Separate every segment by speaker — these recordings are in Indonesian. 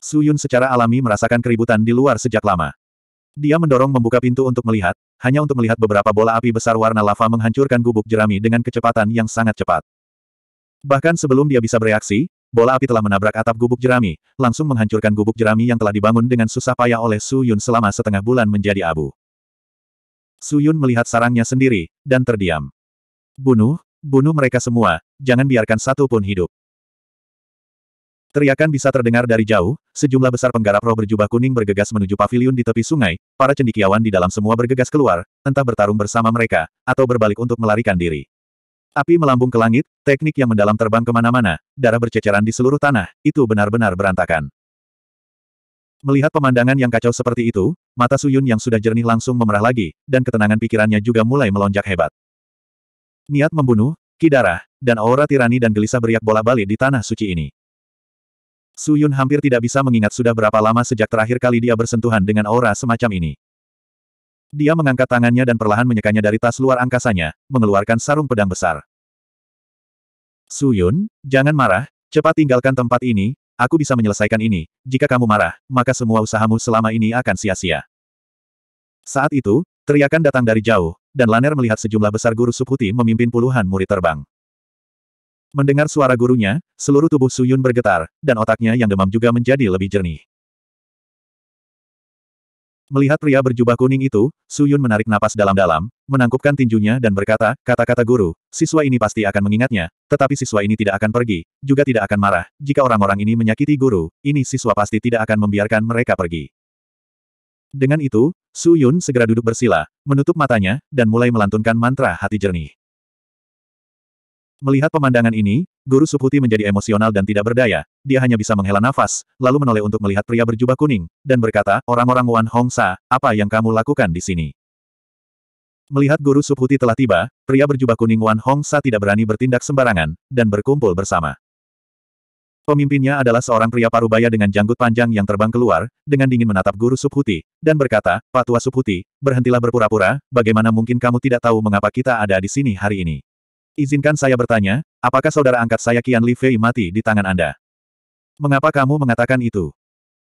Speaker 1: Su Yun secara alami merasakan keributan di luar sejak lama. Dia mendorong membuka pintu untuk melihat, hanya untuk melihat beberapa bola api besar warna lava menghancurkan gubuk jerami dengan kecepatan yang sangat cepat. Bahkan sebelum dia bisa bereaksi, bola api telah menabrak atap gubuk jerami, langsung menghancurkan gubuk jerami yang telah dibangun dengan susah payah oleh Su Yun selama setengah bulan menjadi abu. Su Yun melihat sarangnya sendiri, dan terdiam. Bunuh, bunuh mereka semua, jangan biarkan satu pun hidup. Teriakan bisa terdengar dari jauh, sejumlah besar penggarap roh berjubah kuning bergegas menuju pavilion di tepi sungai, para cendikiawan di dalam semua bergegas keluar, entah bertarung bersama mereka, atau berbalik untuk melarikan diri. Api melambung ke langit, teknik yang mendalam terbang kemana-mana, darah berceceran di seluruh tanah, itu benar-benar berantakan. Melihat pemandangan yang kacau seperti itu, mata Suyun yang sudah jernih langsung memerah lagi, dan ketenangan pikirannya juga mulai melonjak hebat. Niat membunuh, kidarah, dan aura tirani dan gelisah beriak bola balik di tanah suci ini. Su Yun hampir tidak bisa mengingat sudah berapa lama sejak terakhir kali dia bersentuhan dengan aura semacam ini. Dia mengangkat tangannya dan perlahan menyekanya dari tas luar angkasanya, mengeluarkan sarung pedang besar. Su Yun, jangan marah, cepat tinggalkan tempat ini, aku bisa menyelesaikan ini, jika kamu marah, maka semua usahamu selama ini akan sia-sia. Saat itu, teriakan datang dari jauh, dan Laner melihat sejumlah besar guru suputi memimpin puluhan murid terbang. Mendengar suara gurunya, seluruh tubuh Suyun bergetar, dan otaknya yang demam juga menjadi lebih jernih. Melihat pria berjubah kuning itu, Suyun menarik napas dalam-dalam, menangkupkan tinjunya dan berkata, kata-kata guru, siswa ini pasti akan mengingatnya, tetapi siswa ini tidak akan pergi, juga tidak akan marah, jika orang-orang ini menyakiti guru, ini siswa pasti tidak akan membiarkan mereka pergi. Dengan itu, Suyun segera duduk bersila, menutup matanya, dan mulai melantunkan mantra hati jernih. Melihat pemandangan ini, Guru Subhuti menjadi emosional dan tidak berdaya, dia hanya bisa menghela nafas, lalu menoleh untuk melihat pria berjubah kuning, dan berkata, orang-orang Wan Hongsa, apa yang kamu lakukan di sini? Melihat Guru Subhuti telah tiba, pria berjubah kuning Wan Hongsa tidak berani bertindak sembarangan, dan berkumpul bersama. Pemimpinnya adalah seorang pria parubaya dengan janggut panjang yang terbang keluar, dengan dingin menatap Guru Subhuti, dan berkata, Patua Subhuti, berhentilah berpura-pura, bagaimana mungkin kamu tidak tahu mengapa kita ada di sini hari ini. Izinkan saya bertanya, apakah saudara angkat saya Qian Li Fei mati di tangan Anda? Mengapa kamu mengatakan itu?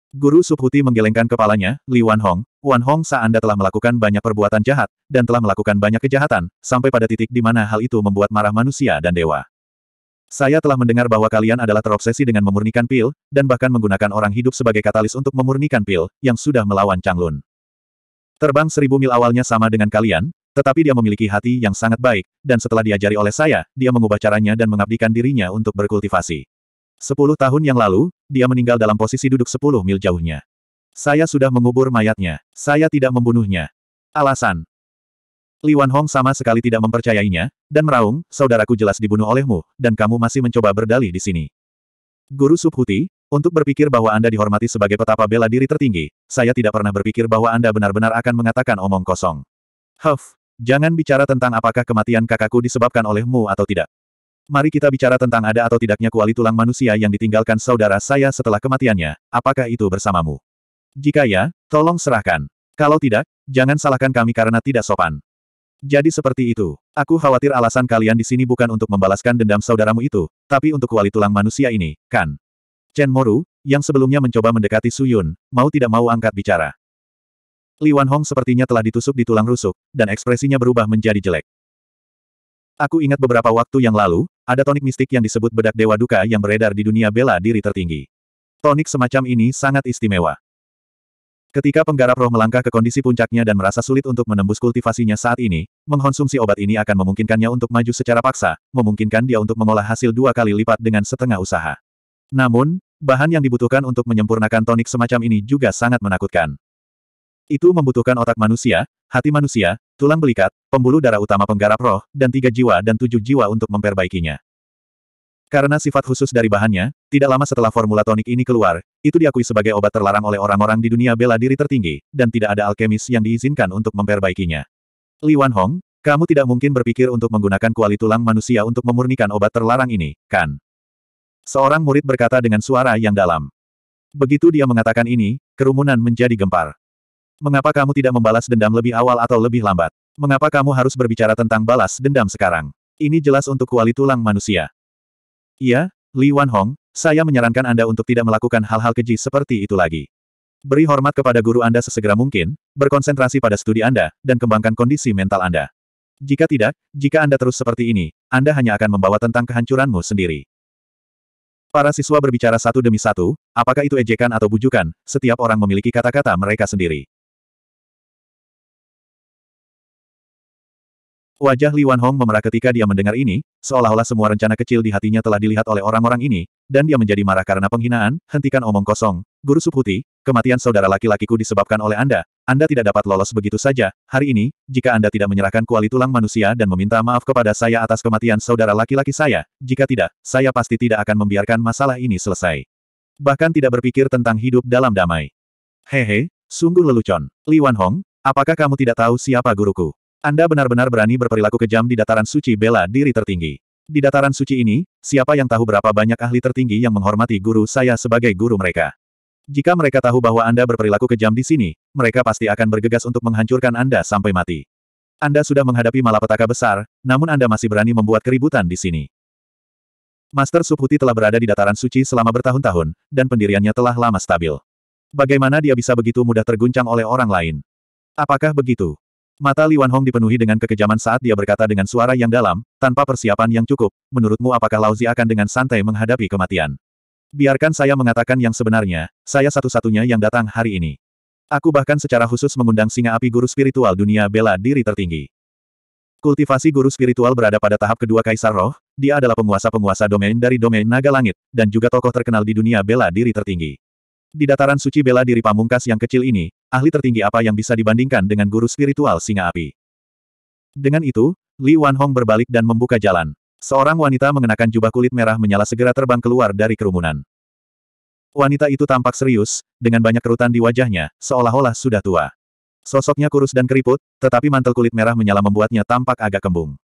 Speaker 1: Guru Subhuti menggelengkan kepalanya, Li Wanhong, Wan Hong Sa Anda telah melakukan banyak perbuatan jahat, dan telah melakukan banyak kejahatan, sampai pada titik di mana hal itu membuat marah manusia dan dewa. Saya telah mendengar bahwa kalian adalah terobsesi dengan memurnikan pil, dan bahkan menggunakan orang hidup sebagai katalis untuk memurnikan pil, yang sudah melawan Changlun. Terbang seribu mil awalnya sama dengan kalian, tetapi dia memiliki hati yang sangat baik, dan setelah diajari oleh saya, dia mengubah caranya dan mengabdikan dirinya untuk berkultivasi. Sepuluh tahun yang lalu, dia meninggal dalam posisi duduk sepuluh mil jauhnya. Saya sudah mengubur mayatnya. Saya tidak membunuhnya. Alasan. Li Hong sama sekali tidak mempercayainya, dan meraung, saudaraku jelas dibunuh olehmu, dan kamu masih mencoba berdalih di sini. Guru Subhuti, untuk berpikir bahwa Anda dihormati sebagai petapa bela diri tertinggi, saya tidak pernah berpikir bahwa Anda benar-benar akan mengatakan omong kosong. Huff, Jangan bicara tentang apakah kematian kakakku disebabkan olehmu atau tidak. Mari kita bicara tentang ada atau tidaknya kuali tulang manusia yang ditinggalkan saudara saya setelah kematiannya, apakah itu bersamamu? Jika ya, tolong serahkan. Kalau tidak, jangan salahkan kami karena tidak sopan. Jadi seperti itu. Aku khawatir alasan kalian di sini bukan untuk membalaskan dendam saudaramu itu, tapi untuk kuali tulang manusia ini, kan? Chen Moru, yang sebelumnya mencoba mendekati Suyun, mau tidak mau angkat bicara. Li Wanhong sepertinya telah ditusuk di tulang rusuk, dan ekspresinya berubah menjadi jelek. Aku ingat beberapa waktu yang lalu, ada tonik mistik yang disebut bedak dewa duka yang beredar di dunia bela diri tertinggi. Tonik semacam ini sangat istimewa. Ketika penggarap roh melangkah ke kondisi puncaknya dan merasa sulit untuk menembus kultivasinya saat ini, mengkonsumsi obat ini akan memungkinkannya untuk maju secara paksa, memungkinkan dia untuk mengolah hasil dua kali lipat dengan setengah usaha. Namun, bahan yang dibutuhkan untuk menyempurnakan tonik semacam ini juga sangat menakutkan. Itu membutuhkan otak manusia, hati manusia, tulang belikat, pembuluh darah utama penggarap roh, dan tiga jiwa dan tujuh jiwa untuk memperbaikinya. Karena sifat khusus dari bahannya, tidak lama setelah formula tonik ini keluar, itu diakui sebagai obat terlarang oleh orang-orang di dunia bela diri tertinggi, dan tidak ada alkemis yang diizinkan untuk memperbaikinya. Li Wan Hong, kamu tidak mungkin berpikir untuk menggunakan kuali tulang manusia untuk memurnikan obat terlarang ini, kan? Seorang murid berkata dengan suara yang dalam. Begitu dia mengatakan ini, kerumunan menjadi gempar. Mengapa kamu tidak membalas dendam lebih awal atau lebih lambat? Mengapa kamu harus berbicara tentang balas dendam sekarang? Ini jelas untuk kuali tulang manusia. Iya, Li Wan Hong, saya menyarankan Anda untuk tidak melakukan hal-hal keji seperti itu lagi. Beri hormat kepada guru Anda sesegera mungkin, berkonsentrasi pada studi Anda, dan kembangkan kondisi mental Anda. Jika tidak, jika Anda terus seperti ini, Anda hanya akan membawa tentang kehancuranmu sendiri. Para siswa berbicara satu demi satu, apakah itu ejekan atau bujukan, setiap orang memiliki kata-kata mereka sendiri. Wajah Li Hong memerah ketika dia mendengar ini, seolah-olah semua rencana kecil di hatinya telah dilihat oleh orang-orang ini, dan dia menjadi marah karena penghinaan, hentikan omong kosong. Guru Subhuti, kematian saudara laki-lakiku disebabkan oleh Anda, Anda tidak dapat lolos begitu saja. Hari ini, jika Anda tidak menyerahkan kuali tulang manusia dan meminta maaf kepada saya atas kematian saudara laki-laki saya, jika tidak, saya pasti tidak akan membiarkan masalah ini selesai. Bahkan tidak berpikir tentang hidup dalam damai. Hehe, sungguh lelucon. Li Hong. apakah kamu tidak tahu siapa guruku? Anda benar-benar berani berperilaku kejam di dataran suci bela diri tertinggi. Di dataran suci ini, siapa yang tahu berapa banyak ahli tertinggi yang menghormati guru saya sebagai guru mereka. Jika mereka tahu bahwa Anda berperilaku kejam di sini, mereka pasti akan bergegas untuk menghancurkan Anda sampai mati. Anda sudah menghadapi malapetaka besar, namun Anda masih berani membuat keributan di sini. Master Subhuti telah berada di dataran suci selama bertahun-tahun, dan pendiriannya telah lama stabil. Bagaimana dia bisa begitu mudah terguncang oleh orang lain? Apakah begitu? Mata Li Hong dipenuhi dengan kekejaman saat dia berkata dengan suara yang dalam, tanpa persiapan yang cukup, menurutmu apakah Lao Zi akan dengan santai menghadapi kematian? Biarkan saya mengatakan yang sebenarnya, saya satu-satunya yang datang hari ini. Aku bahkan secara khusus mengundang singa api guru spiritual dunia bela diri tertinggi. Kultivasi guru spiritual berada pada tahap kedua Kaisar Roh, dia adalah penguasa-penguasa domain dari domain naga langit, dan juga tokoh terkenal di dunia bela diri tertinggi. Di dataran suci bela diri pamungkas yang kecil ini, ahli tertinggi apa yang bisa dibandingkan dengan guru spiritual singa api. Dengan itu, Li Wan Hong berbalik dan membuka jalan. Seorang wanita mengenakan jubah kulit merah menyala segera terbang keluar dari kerumunan. Wanita itu tampak serius, dengan banyak kerutan di wajahnya, seolah-olah sudah tua. Sosoknya kurus dan keriput, tetapi mantel kulit merah menyala membuatnya tampak agak kembung.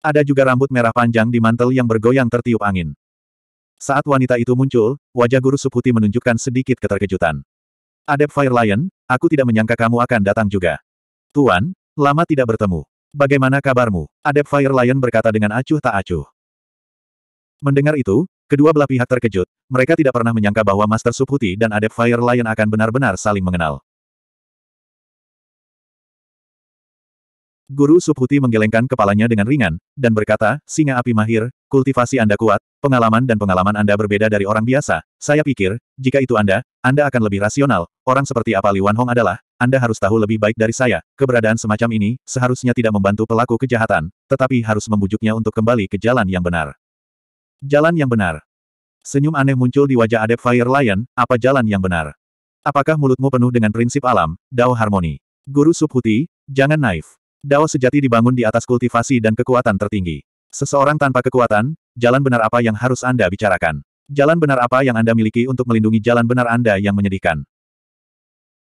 Speaker 1: Ada juga rambut merah panjang di mantel yang bergoyang tertiup angin. Saat wanita itu muncul, wajah guru Subhuti menunjukkan sedikit keterkejutan. Adep Fire Lion, aku tidak menyangka kamu akan datang juga. Tuan, lama tidak bertemu. Bagaimana kabarmu? Adep Fire Lion berkata dengan acuh tak acuh. Mendengar itu, kedua belah pihak terkejut, mereka tidak pernah menyangka bahwa Master Subhuti dan Adep Fire Lion akan benar-benar saling mengenal. Guru Subhuti menggelengkan kepalanya dengan ringan, dan berkata, Singa api mahir, kultivasi Anda kuat, pengalaman dan pengalaman Anda berbeda dari orang biasa. Saya pikir, jika itu Anda, Anda akan lebih rasional. Orang seperti apa Li Wanhong adalah, Anda harus tahu lebih baik dari saya. Keberadaan semacam ini, seharusnya tidak membantu pelaku kejahatan, tetapi harus membujuknya untuk kembali ke jalan yang benar. Jalan yang benar. Senyum aneh muncul di wajah adep Fire Lion, apa jalan yang benar? Apakah mulutmu penuh dengan prinsip alam, Dao Harmoni? Guru Subhuti, jangan naif. Dao sejati dibangun di atas kultivasi dan kekuatan tertinggi. Seseorang tanpa kekuatan, jalan benar apa yang harus Anda bicarakan? Jalan benar apa yang Anda miliki untuk melindungi jalan benar Anda yang menyedihkan?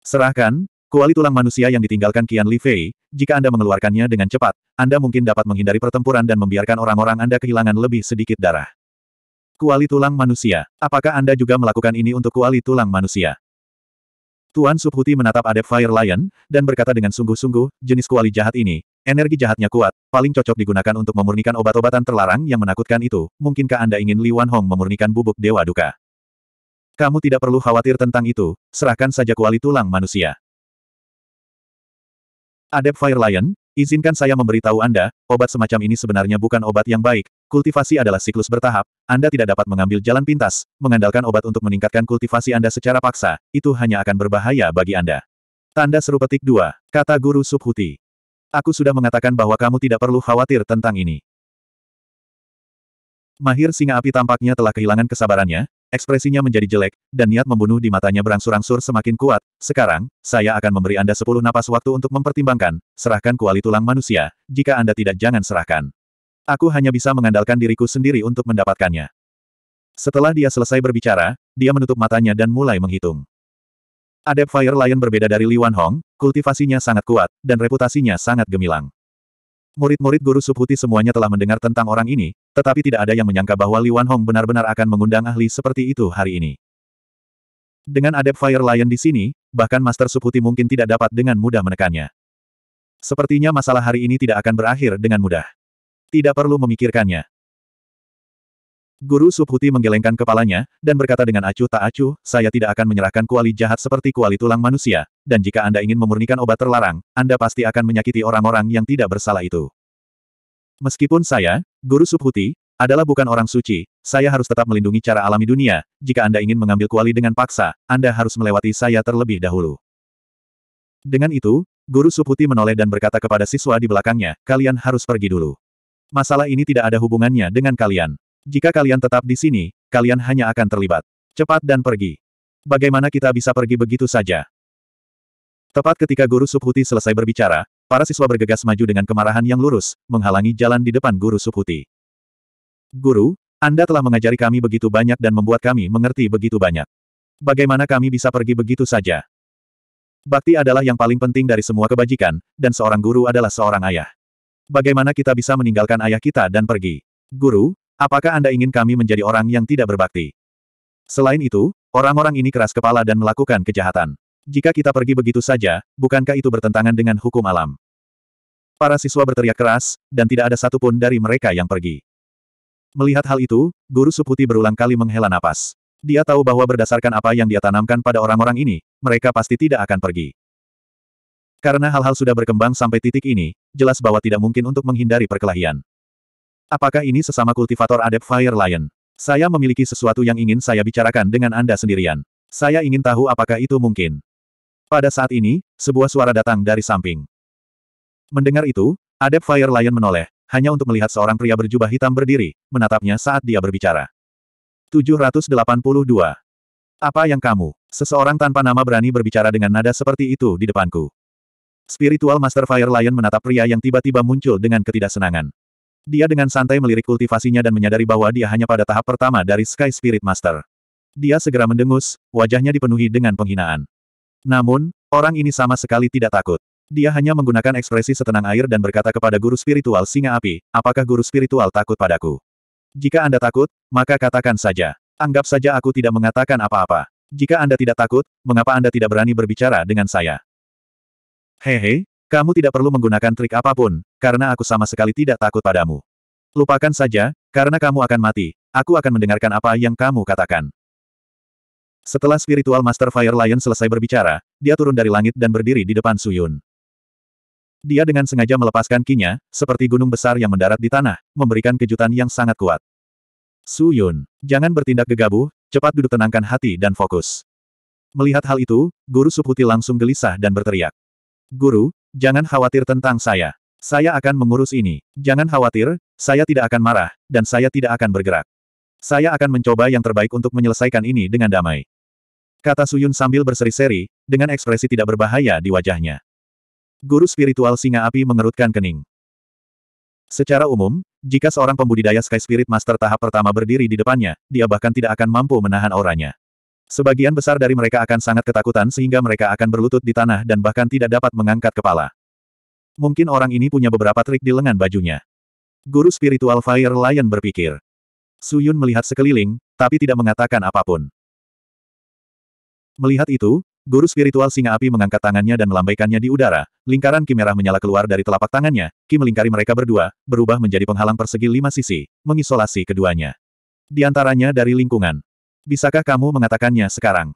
Speaker 1: Serahkan, kuali tulang manusia yang ditinggalkan Qian Li Fei, jika Anda mengeluarkannya dengan cepat, Anda mungkin dapat menghindari pertempuran dan membiarkan orang-orang Anda kehilangan lebih sedikit darah. Kuali tulang manusia. Apakah Anda juga melakukan ini untuk kuali tulang manusia? Tuan Subhuti menatap adep Fire Lion, dan berkata dengan sungguh-sungguh, jenis kuali jahat ini, energi jahatnya kuat, paling cocok digunakan untuk memurnikan obat-obatan terlarang yang menakutkan itu, mungkinkah Anda ingin Li Wan Hong memurnikan bubuk Dewa Duka? Kamu tidak perlu khawatir tentang itu, serahkan saja kuali tulang manusia. Adep Fire Lion, Izinkan saya memberitahu Anda, obat semacam ini sebenarnya bukan obat yang baik. Kultivasi adalah siklus bertahap, Anda tidak dapat mengambil jalan pintas, mengandalkan obat untuk meningkatkan kultivasi Anda secara paksa, itu hanya akan berbahaya bagi Anda. Tanda seru petik 2, kata Guru Subhuti. Aku sudah mengatakan bahwa kamu tidak perlu khawatir tentang ini. Mahir singa api tampaknya telah kehilangan kesabarannya, ekspresinya menjadi jelek, dan niat membunuh di matanya berangsur-angsur semakin kuat. Sekarang, saya akan memberi Anda sepuluh napas waktu untuk mempertimbangkan, serahkan kuali tulang manusia, jika Anda tidak jangan serahkan. Aku hanya bisa mengandalkan diriku sendiri untuk mendapatkannya. Setelah dia selesai berbicara, dia menutup matanya dan mulai menghitung. Adept Fire Lion berbeda dari Li Wan Hong, kultivasinya sangat kuat, dan reputasinya sangat gemilang. Murid-murid guru Subhuti semuanya telah mendengar tentang orang ini, tetapi tidak ada yang menyangka bahwa Li Hong benar-benar akan mengundang ahli seperti itu hari ini. Dengan adep Fire Lion di sini, bahkan Master Subhuti mungkin tidak dapat dengan mudah menekannya. Sepertinya masalah hari ini tidak akan berakhir dengan mudah. Tidak perlu memikirkannya. Guru Subhuti menggelengkan kepalanya, dan berkata dengan acuh tak acuh, saya tidak akan menyerahkan kuali jahat seperti kuali tulang manusia, dan jika Anda ingin memurnikan obat terlarang, Anda pasti akan menyakiti orang-orang yang tidak bersalah itu. Meskipun saya, Guru Subhuti, adalah bukan orang suci, saya harus tetap melindungi cara alami dunia, jika Anda ingin mengambil kuali dengan paksa, Anda harus melewati saya terlebih dahulu. Dengan itu, Guru Subhuti menoleh dan berkata kepada siswa di belakangnya, kalian harus pergi dulu. Masalah ini tidak ada hubungannya dengan kalian. Jika kalian tetap di sini, kalian hanya akan terlibat. Cepat dan pergi. Bagaimana kita bisa pergi begitu saja? Tepat ketika Guru Subhuti selesai berbicara, para siswa bergegas maju dengan kemarahan yang lurus, menghalangi jalan di depan Guru Subhuti. Guru, Anda telah mengajari kami begitu banyak dan membuat kami mengerti begitu banyak. Bagaimana kami bisa pergi begitu saja? Bakti adalah yang paling penting dari semua kebajikan, dan seorang guru adalah seorang ayah. Bagaimana kita bisa meninggalkan ayah kita dan pergi? Guru, apakah Anda ingin kami menjadi orang yang tidak berbakti? Selain itu, orang-orang ini keras kepala dan melakukan kejahatan. Jika kita pergi begitu saja, bukankah itu bertentangan dengan hukum alam? Para siswa berteriak keras, dan tidak ada satupun dari mereka yang pergi. Melihat hal itu, Guru Suputi berulang kali menghela napas. Dia tahu bahwa berdasarkan apa yang dia tanamkan pada orang-orang ini, mereka pasti tidak akan pergi. Karena hal-hal sudah berkembang sampai titik ini, jelas bahwa tidak mungkin untuk menghindari perkelahian. Apakah ini sesama kultivator adep Fire Lion? Saya memiliki sesuatu yang ingin saya bicarakan dengan Anda sendirian. Saya ingin tahu apakah itu mungkin. Pada saat ini, sebuah suara datang dari samping. Mendengar itu, Adep Fire Lion menoleh, hanya untuk melihat seorang pria berjubah hitam berdiri, menatapnya saat dia berbicara. 782. Apa yang kamu, seseorang tanpa nama berani berbicara dengan nada seperti itu di depanku? Spiritual Master Fire Lion menatap pria yang tiba-tiba muncul dengan ketidaksenangan. Dia dengan santai melirik kultivasinya dan menyadari bahwa dia hanya pada tahap pertama dari Sky Spirit Master. Dia segera mendengus, wajahnya dipenuhi dengan penghinaan. Namun, orang ini sama sekali tidak takut. Dia hanya menggunakan ekspresi setenang air dan berkata kepada guru spiritual singa api, apakah guru spiritual takut padaku? Jika Anda takut, maka katakan saja. Anggap saja aku tidak mengatakan apa-apa. Jika Anda tidak takut, mengapa Anda tidak berani berbicara dengan saya? Hehe, kamu tidak perlu menggunakan trik apapun, karena aku sama sekali tidak takut padamu. Lupakan saja, karena kamu akan mati, aku akan mendengarkan apa yang kamu katakan. Setelah spiritual Master Fire Lion selesai berbicara, dia turun dari langit dan berdiri di depan Suyun. Dia dengan sengaja melepaskan kinya, seperti gunung besar yang mendarat di tanah, memberikan kejutan yang sangat kuat. Suyun, jangan bertindak gegabah, cepat duduk tenangkan hati dan fokus. Melihat hal itu, Guru Subhuti langsung gelisah dan berteriak. Guru, jangan khawatir tentang saya. Saya akan mengurus ini. Jangan khawatir, saya tidak akan marah, dan saya tidak akan bergerak. Saya akan mencoba yang terbaik untuk menyelesaikan ini dengan damai kata Suyun sambil berseri-seri, dengan ekspresi tidak berbahaya di wajahnya. Guru spiritual singa api mengerutkan kening. Secara umum, jika seorang pembudidaya Sky Spirit Master tahap pertama berdiri di depannya, dia bahkan tidak akan mampu menahan auranya. Sebagian besar dari mereka akan sangat ketakutan sehingga mereka akan berlutut di tanah dan bahkan tidak dapat mengangkat kepala. Mungkin orang ini punya beberapa trik di lengan bajunya. Guru spiritual Fire Lion berpikir. Suyun melihat sekeliling, tapi tidak mengatakan apapun. Melihat itu, guru spiritual singa api mengangkat tangannya dan melambaikannya di udara. Lingkaran ki menyala keluar dari telapak tangannya, ki melingkari mereka berdua, berubah menjadi penghalang persegi lima sisi, mengisolasi keduanya. Di antaranya dari lingkungan. Bisakah kamu mengatakannya sekarang?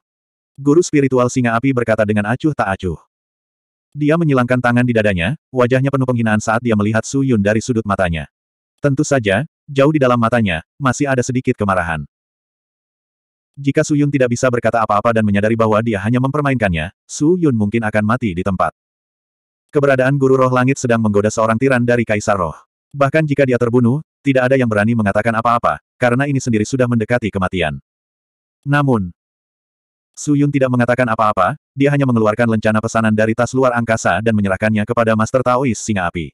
Speaker 1: Guru spiritual singa api berkata dengan acuh tak acuh. Dia menyilangkan tangan di dadanya, wajahnya penuh penghinaan saat dia melihat Su Yun dari sudut matanya. Tentu saja, jauh di dalam matanya, masih ada sedikit kemarahan. Jika Su Yun tidak bisa berkata apa-apa dan menyadari bahwa dia hanya mempermainkannya, Su Yun mungkin akan mati di tempat. Keberadaan Guru Roh Langit sedang menggoda seorang tiran dari Kaisar Roh. Bahkan jika dia terbunuh, tidak ada yang berani mengatakan apa-apa, karena ini sendiri sudah mendekati kematian. Namun, Su Yun tidak mengatakan apa-apa, dia hanya mengeluarkan lencana pesanan dari tas luar angkasa dan menyerahkannya kepada Master Taois Singa Api.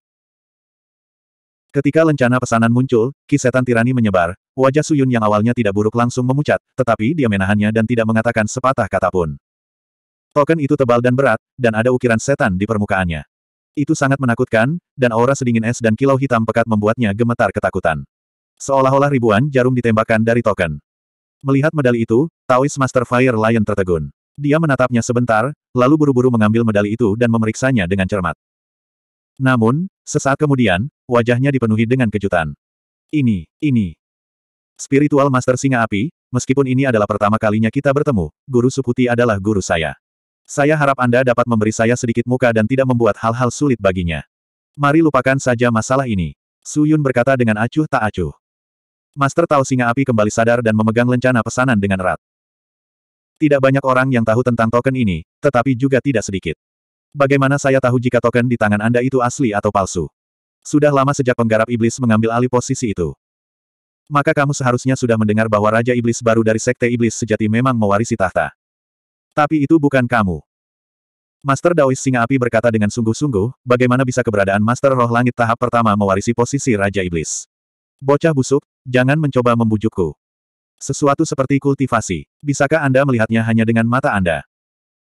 Speaker 1: Ketika lencana pesanan muncul, kisetan tirani menyebar, wajah Suyun yang awalnya tidak buruk langsung memucat, tetapi dia menahannya dan tidak mengatakan sepatah kata pun. Token itu tebal dan berat, dan ada ukiran setan di permukaannya. Itu sangat menakutkan, dan aura sedingin es dan kilau hitam pekat membuatnya gemetar ketakutan. Seolah-olah ribuan jarum ditembakkan dari token. Melihat medali itu, Taois Master Fire Lion tertegun. Dia menatapnya sebentar, lalu buru-buru mengambil medali itu dan memeriksanya dengan cermat. Namun, sesaat kemudian, wajahnya dipenuhi dengan kejutan. Ini, ini. Spiritual Master Singa Api, meskipun ini adalah pertama kalinya kita bertemu, Guru Suputi adalah guru saya. Saya harap Anda dapat memberi saya sedikit muka dan tidak membuat hal-hal sulit baginya. Mari lupakan saja masalah ini. Su Yun berkata dengan acuh tak acuh. Master Tao Singa Api kembali sadar dan memegang lencana pesanan dengan erat. Tidak banyak orang yang tahu tentang token ini, tetapi juga tidak sedikit. Bagaimana saya tahu jika token di tangan Anda itu asli atau palsu? Sudah lama sejak penggarap iblis mengambil alih posisi itu. Maka kamu seharusnya sudah mendengar bahwa Raja Iblis baru dari Sekte Iblis sejati memang mewarisi tahta. Tapi itu bukan kamu. Master Daois Singa Api berkata dengan sungguh-sungguh, bagaimana bisa keberadaan Master Roh Langit tahap pertama mewarisi posisi Raja Iblis. Bocah busuk, jangan mencoba membujukku. Sesuatu seperti kultivasi. Bisakah Anda melihatnya hanya dengan mata Anda?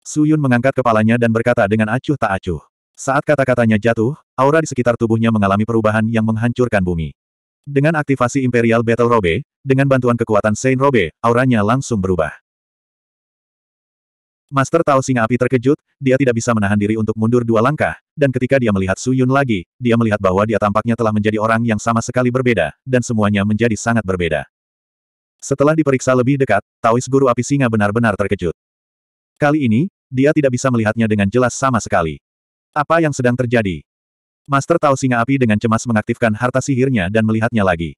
Speaker 1: Suyun mengangkat kepalanya dan berkata dengan acuh tak acuh. Saat kata-katanya jatuh, aura di sekitar tubuhnya mengalami perubahan yang menghancurkan bumi. Dengan aktivasi Imperial Battle Robe, dengan bantuan kekuatan Saint Robe, auranya langsung berubah. Master Tao Singa Api terkejut, dia tidak bisa menahan diri untuk mundur dua langkah, dan ketika dia melihat Suyun lagi, dia melihat bahwa dia tampaknya telah menjadi orang yang sama sekali berbeda, dan semuanya menjadi sangat berbeda. Setelah diperiksa lebih dekat, Taois Guru Api Singa benar-benar terkejut. Kali ini, dia tidak bisa melihatnya dengan jelas sama sekali. Apa yang sedang terjadi? Master Tao Singa Api dengan cemas mengaktifkan harta sihirnya dan melihatnya lagi.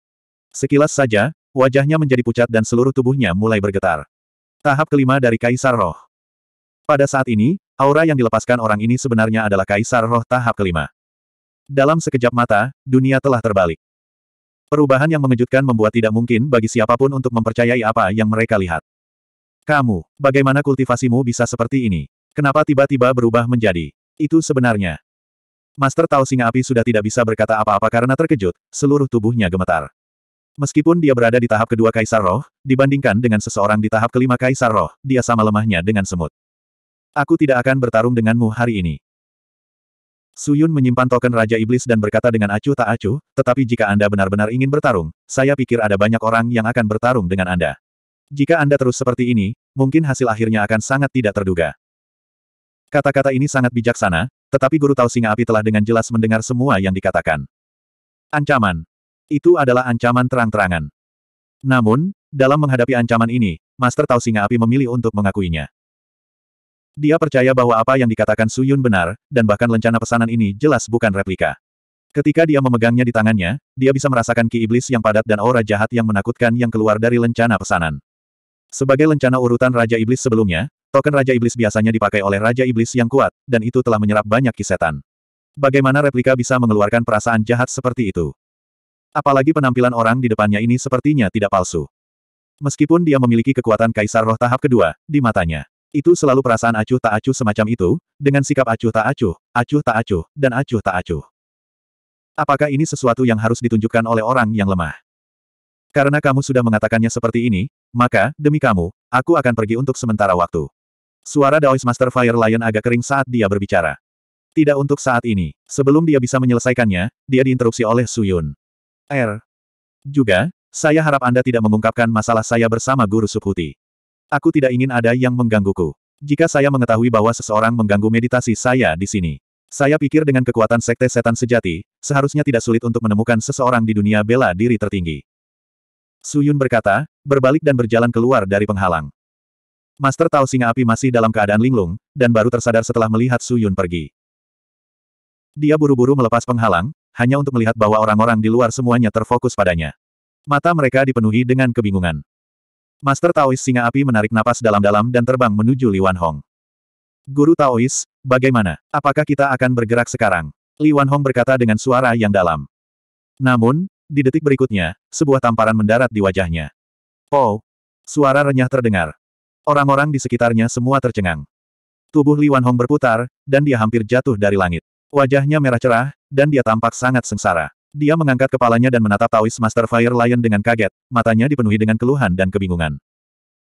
Speaker 1: Sekilas saja, wajahnya menjadi pucat dan seluruh tubuhnya mulai bergetar. Tahap kelima dari Kaisar Roh. Pada saat ini, aura yang dilepaskan orang ini sebenarnya adalah Kaisar Roh tahap kelima. Dalam sekejap mata, dunia telah terbalik. Perubahan yang mengejutkan membuat tidak mungkin bagi siapapun untuk mempercayai apa yang mereka lihat. Kamu, bagaimana kultivasimu bisa seperti ini? Kenapa tiba-tiba berubah menjadi? Itu sebenarnya. Master Tao Singa Api sudah tidak bisa berkata apa-apa karena terkejut, seluruh tubuhnya gemetar. Meskipun dia berada di tahap kedua Kaisar Roh, dibandingkan dengan seseorang di tahap kelima Kaisar Roh, dia sama lemahnya dengan semut. Aku tidak akan bertarung denganmu hari ini. Suyun menyimpan token Raja Iblis dan berkata dengan acuh tak acuh, tetapi jika Anda benar-benar ingin bertarung, saya pikir ada banyak orang yang akan bertarung dengan Anda. Jika Anda terus seperti ini, mungkin hasil akhirnya akan sangat tidak terduga. Kata-kata ini sangat bijaksana, tetapi Guru Tau Singa Api telah dengan jelas mendengar semua yang dikatakan. Ancaman. Itu adalah ancaman terang-terangan. Namun, dalam menghadapi ancaman ini, Master Tau Singa Api memilih untuk mengakuinya. Dia percaya bahwa apa yang dikatakan Su Yun benar, dan bahkan lencana pesanan ini jelas bukan replika. Ketika dia memegangnya di tangannya, dia bisa merasakan ki iblis yang padat dan aura jahat yang menakutkan yang keluar dari lencana pesanan. Sebagai lencana urutan Raja Iblis sebelumnya, token Raja Iblis biasanya dipakai oleh Raja Iblis yang kuat, dan itu telah menyerap banyak kisetan. Bagaimana replika bisa mengeluarkan perasaan jahat seperti itu? Apalagi penampilan orang di depannya ini sepertinya tidak palsu. Meskipun dia memiliki kekuatan Kaisar Roh tahap kedua, di matanya. Itu selalu perasaan acuh tak acuh semacam itu, dengan sikap acuh tak acuh, acuh tak acuh, dan acuh tak acuh. Apakah ini sesuatu yang harus ditunjukkan oleh orang yang lemah? Karena kamu sudah mengatakannya seperti ini, maka, demi kamu, aku akan pergi untuk sementara waktu. Suara Daois Master Fire Lion agak kering saat dia berbicara. Tidak untuk saat ini. Sebelum dia bisa menyelesaikannya, dia diinterupsi oleh Su Yun. Er, Juga, saya harap Anda tidak mengungkapkan masalah saya bersama Guru Subhuti. Aku tidak ingin ada yang menggangguku. Jika saya mengetahui bahwa seseorang mengganggu meditasi saya di sini, saya pikir dengan kekuatan sekte setan sejati, seharusnya tidak sulit untuk menemukan seseorang di dunia bela diri tertinggi. Su Yun berkata, berbalik dan berjalan keluar dari penghalang. Master Tao Singa Api masih dalam keadaan linglung, dan baru tersadar setelah melihat Su Yun pergi. Dia buru-buru melepas penghalang, hanya untuk melihat bahwa orang-orang di luar semuanya terfokus padanya. Mata mereka dipenuhi dengan kebingungan. Master Taois Singa Api menarik napas dalam-dalam dan terbang menuju Li Wan Hong. Guru Taois, bagaimana? Apakah kita akan bergerak sekarang? Li Wan Hong berkata dengan suara yang dalam. Namun, di detik berikutnya, sebuah tamparan mendarat di wajahnya. Oh! Suara renyah terdengar. Orang-orang di sekitarnya semua tercengang. Tubuh Li Wanhong berputar, dan dia hampir jatuh dari langit. Wajahnya merah cerah, dan dia tampak sangat sengsara. Dia mengangkat kepalanya dan menatap Taois Master Fire Lion dengan kaget, matanya dipenuhi dengan keluhan dan kebingungan.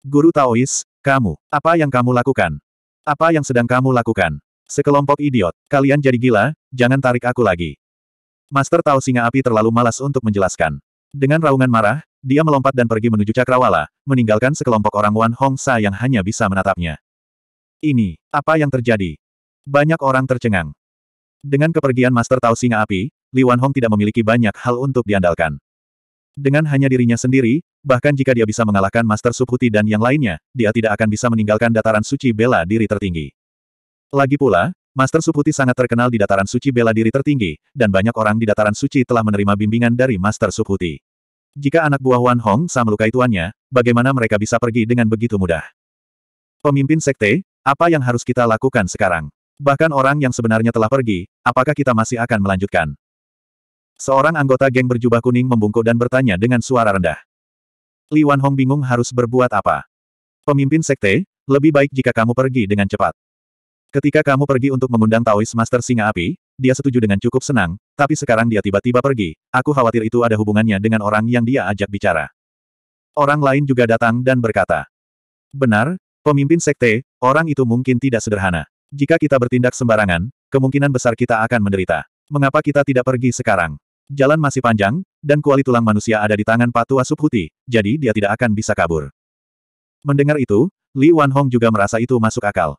Speaker 1: Guru Taois, kamu, apa yang kamu lakukan? Apa yang sedang kamu lakukan? Sekelompok idiot, kalian jadi gila, jangan tarik aku lagi. Master Tao Singa Api terlalu malas untuk menjelaskan. Dengan raungan marah, dia melompat dan pergi menuju Cakrawala, meninggalkan sekelompok orang Wan Hong Sa yang hanya bisa menatapnya. Ini, apa yang terjadi? Banyak orang tercengang. Dengan kepergian Master Tao Singa Api, Li Wan Hong tidak memiliki banyak hal untuk diandalkan. Dengan hanya dirinya sendiri, bahkan jika dia bisa mengalahkan Master Subhuti dan yang lainnya, dia tidak akan bisa meninggalkan dataran suci bela diri tertinggi. Lagi pula, Master Suputi sangat terkenal di dataran suci bela diri tertinggi, dan banyak orang di dataran suci telah menerima bimbingan dari Master Suputi. Jika anak buah Wan Hong Sa melukai tuannya, bagaimana mereka bisa pergi dengan begitu mudah? Pemimpin sekte, apa yang harus kita lakukan sekarang? Bahkan orang yang sebenarnya telah pergi, apakah kita masih akan melanjutkan? Seorang anggota geng berjubah kuning membungkuk dan bertanya dengan suara rendah. Li Wan Hong bingung harus berbuat apa. Pemimpin sekte, lebih baik jika kamu pergi dengan cepat. Ketika kamu pergi untuk mengundang Taois Master Singa Api, dia setuju dengan cukup senang, tapi sekarang dia tiba-tiba pergi. Aku khawatir itu ada hubungannya dengan orang yang dia ajak bicara. Orang lain juga datang dan berkata, Benar, pemimpin sekte, orang itu mungkin tidak sederhana. Jika kita bertindak sembarangan, kemungkinan besar kita akan menderita. Mengapa kita tidak pergi sekarang? Jalan masih panjang, dan kuali tulang manusia ada di tangan Patua Subhuti, jadi dia tidak akan bisa kabur. Mendengar itu, Li Wan Hong juga merasa itu masuk akal.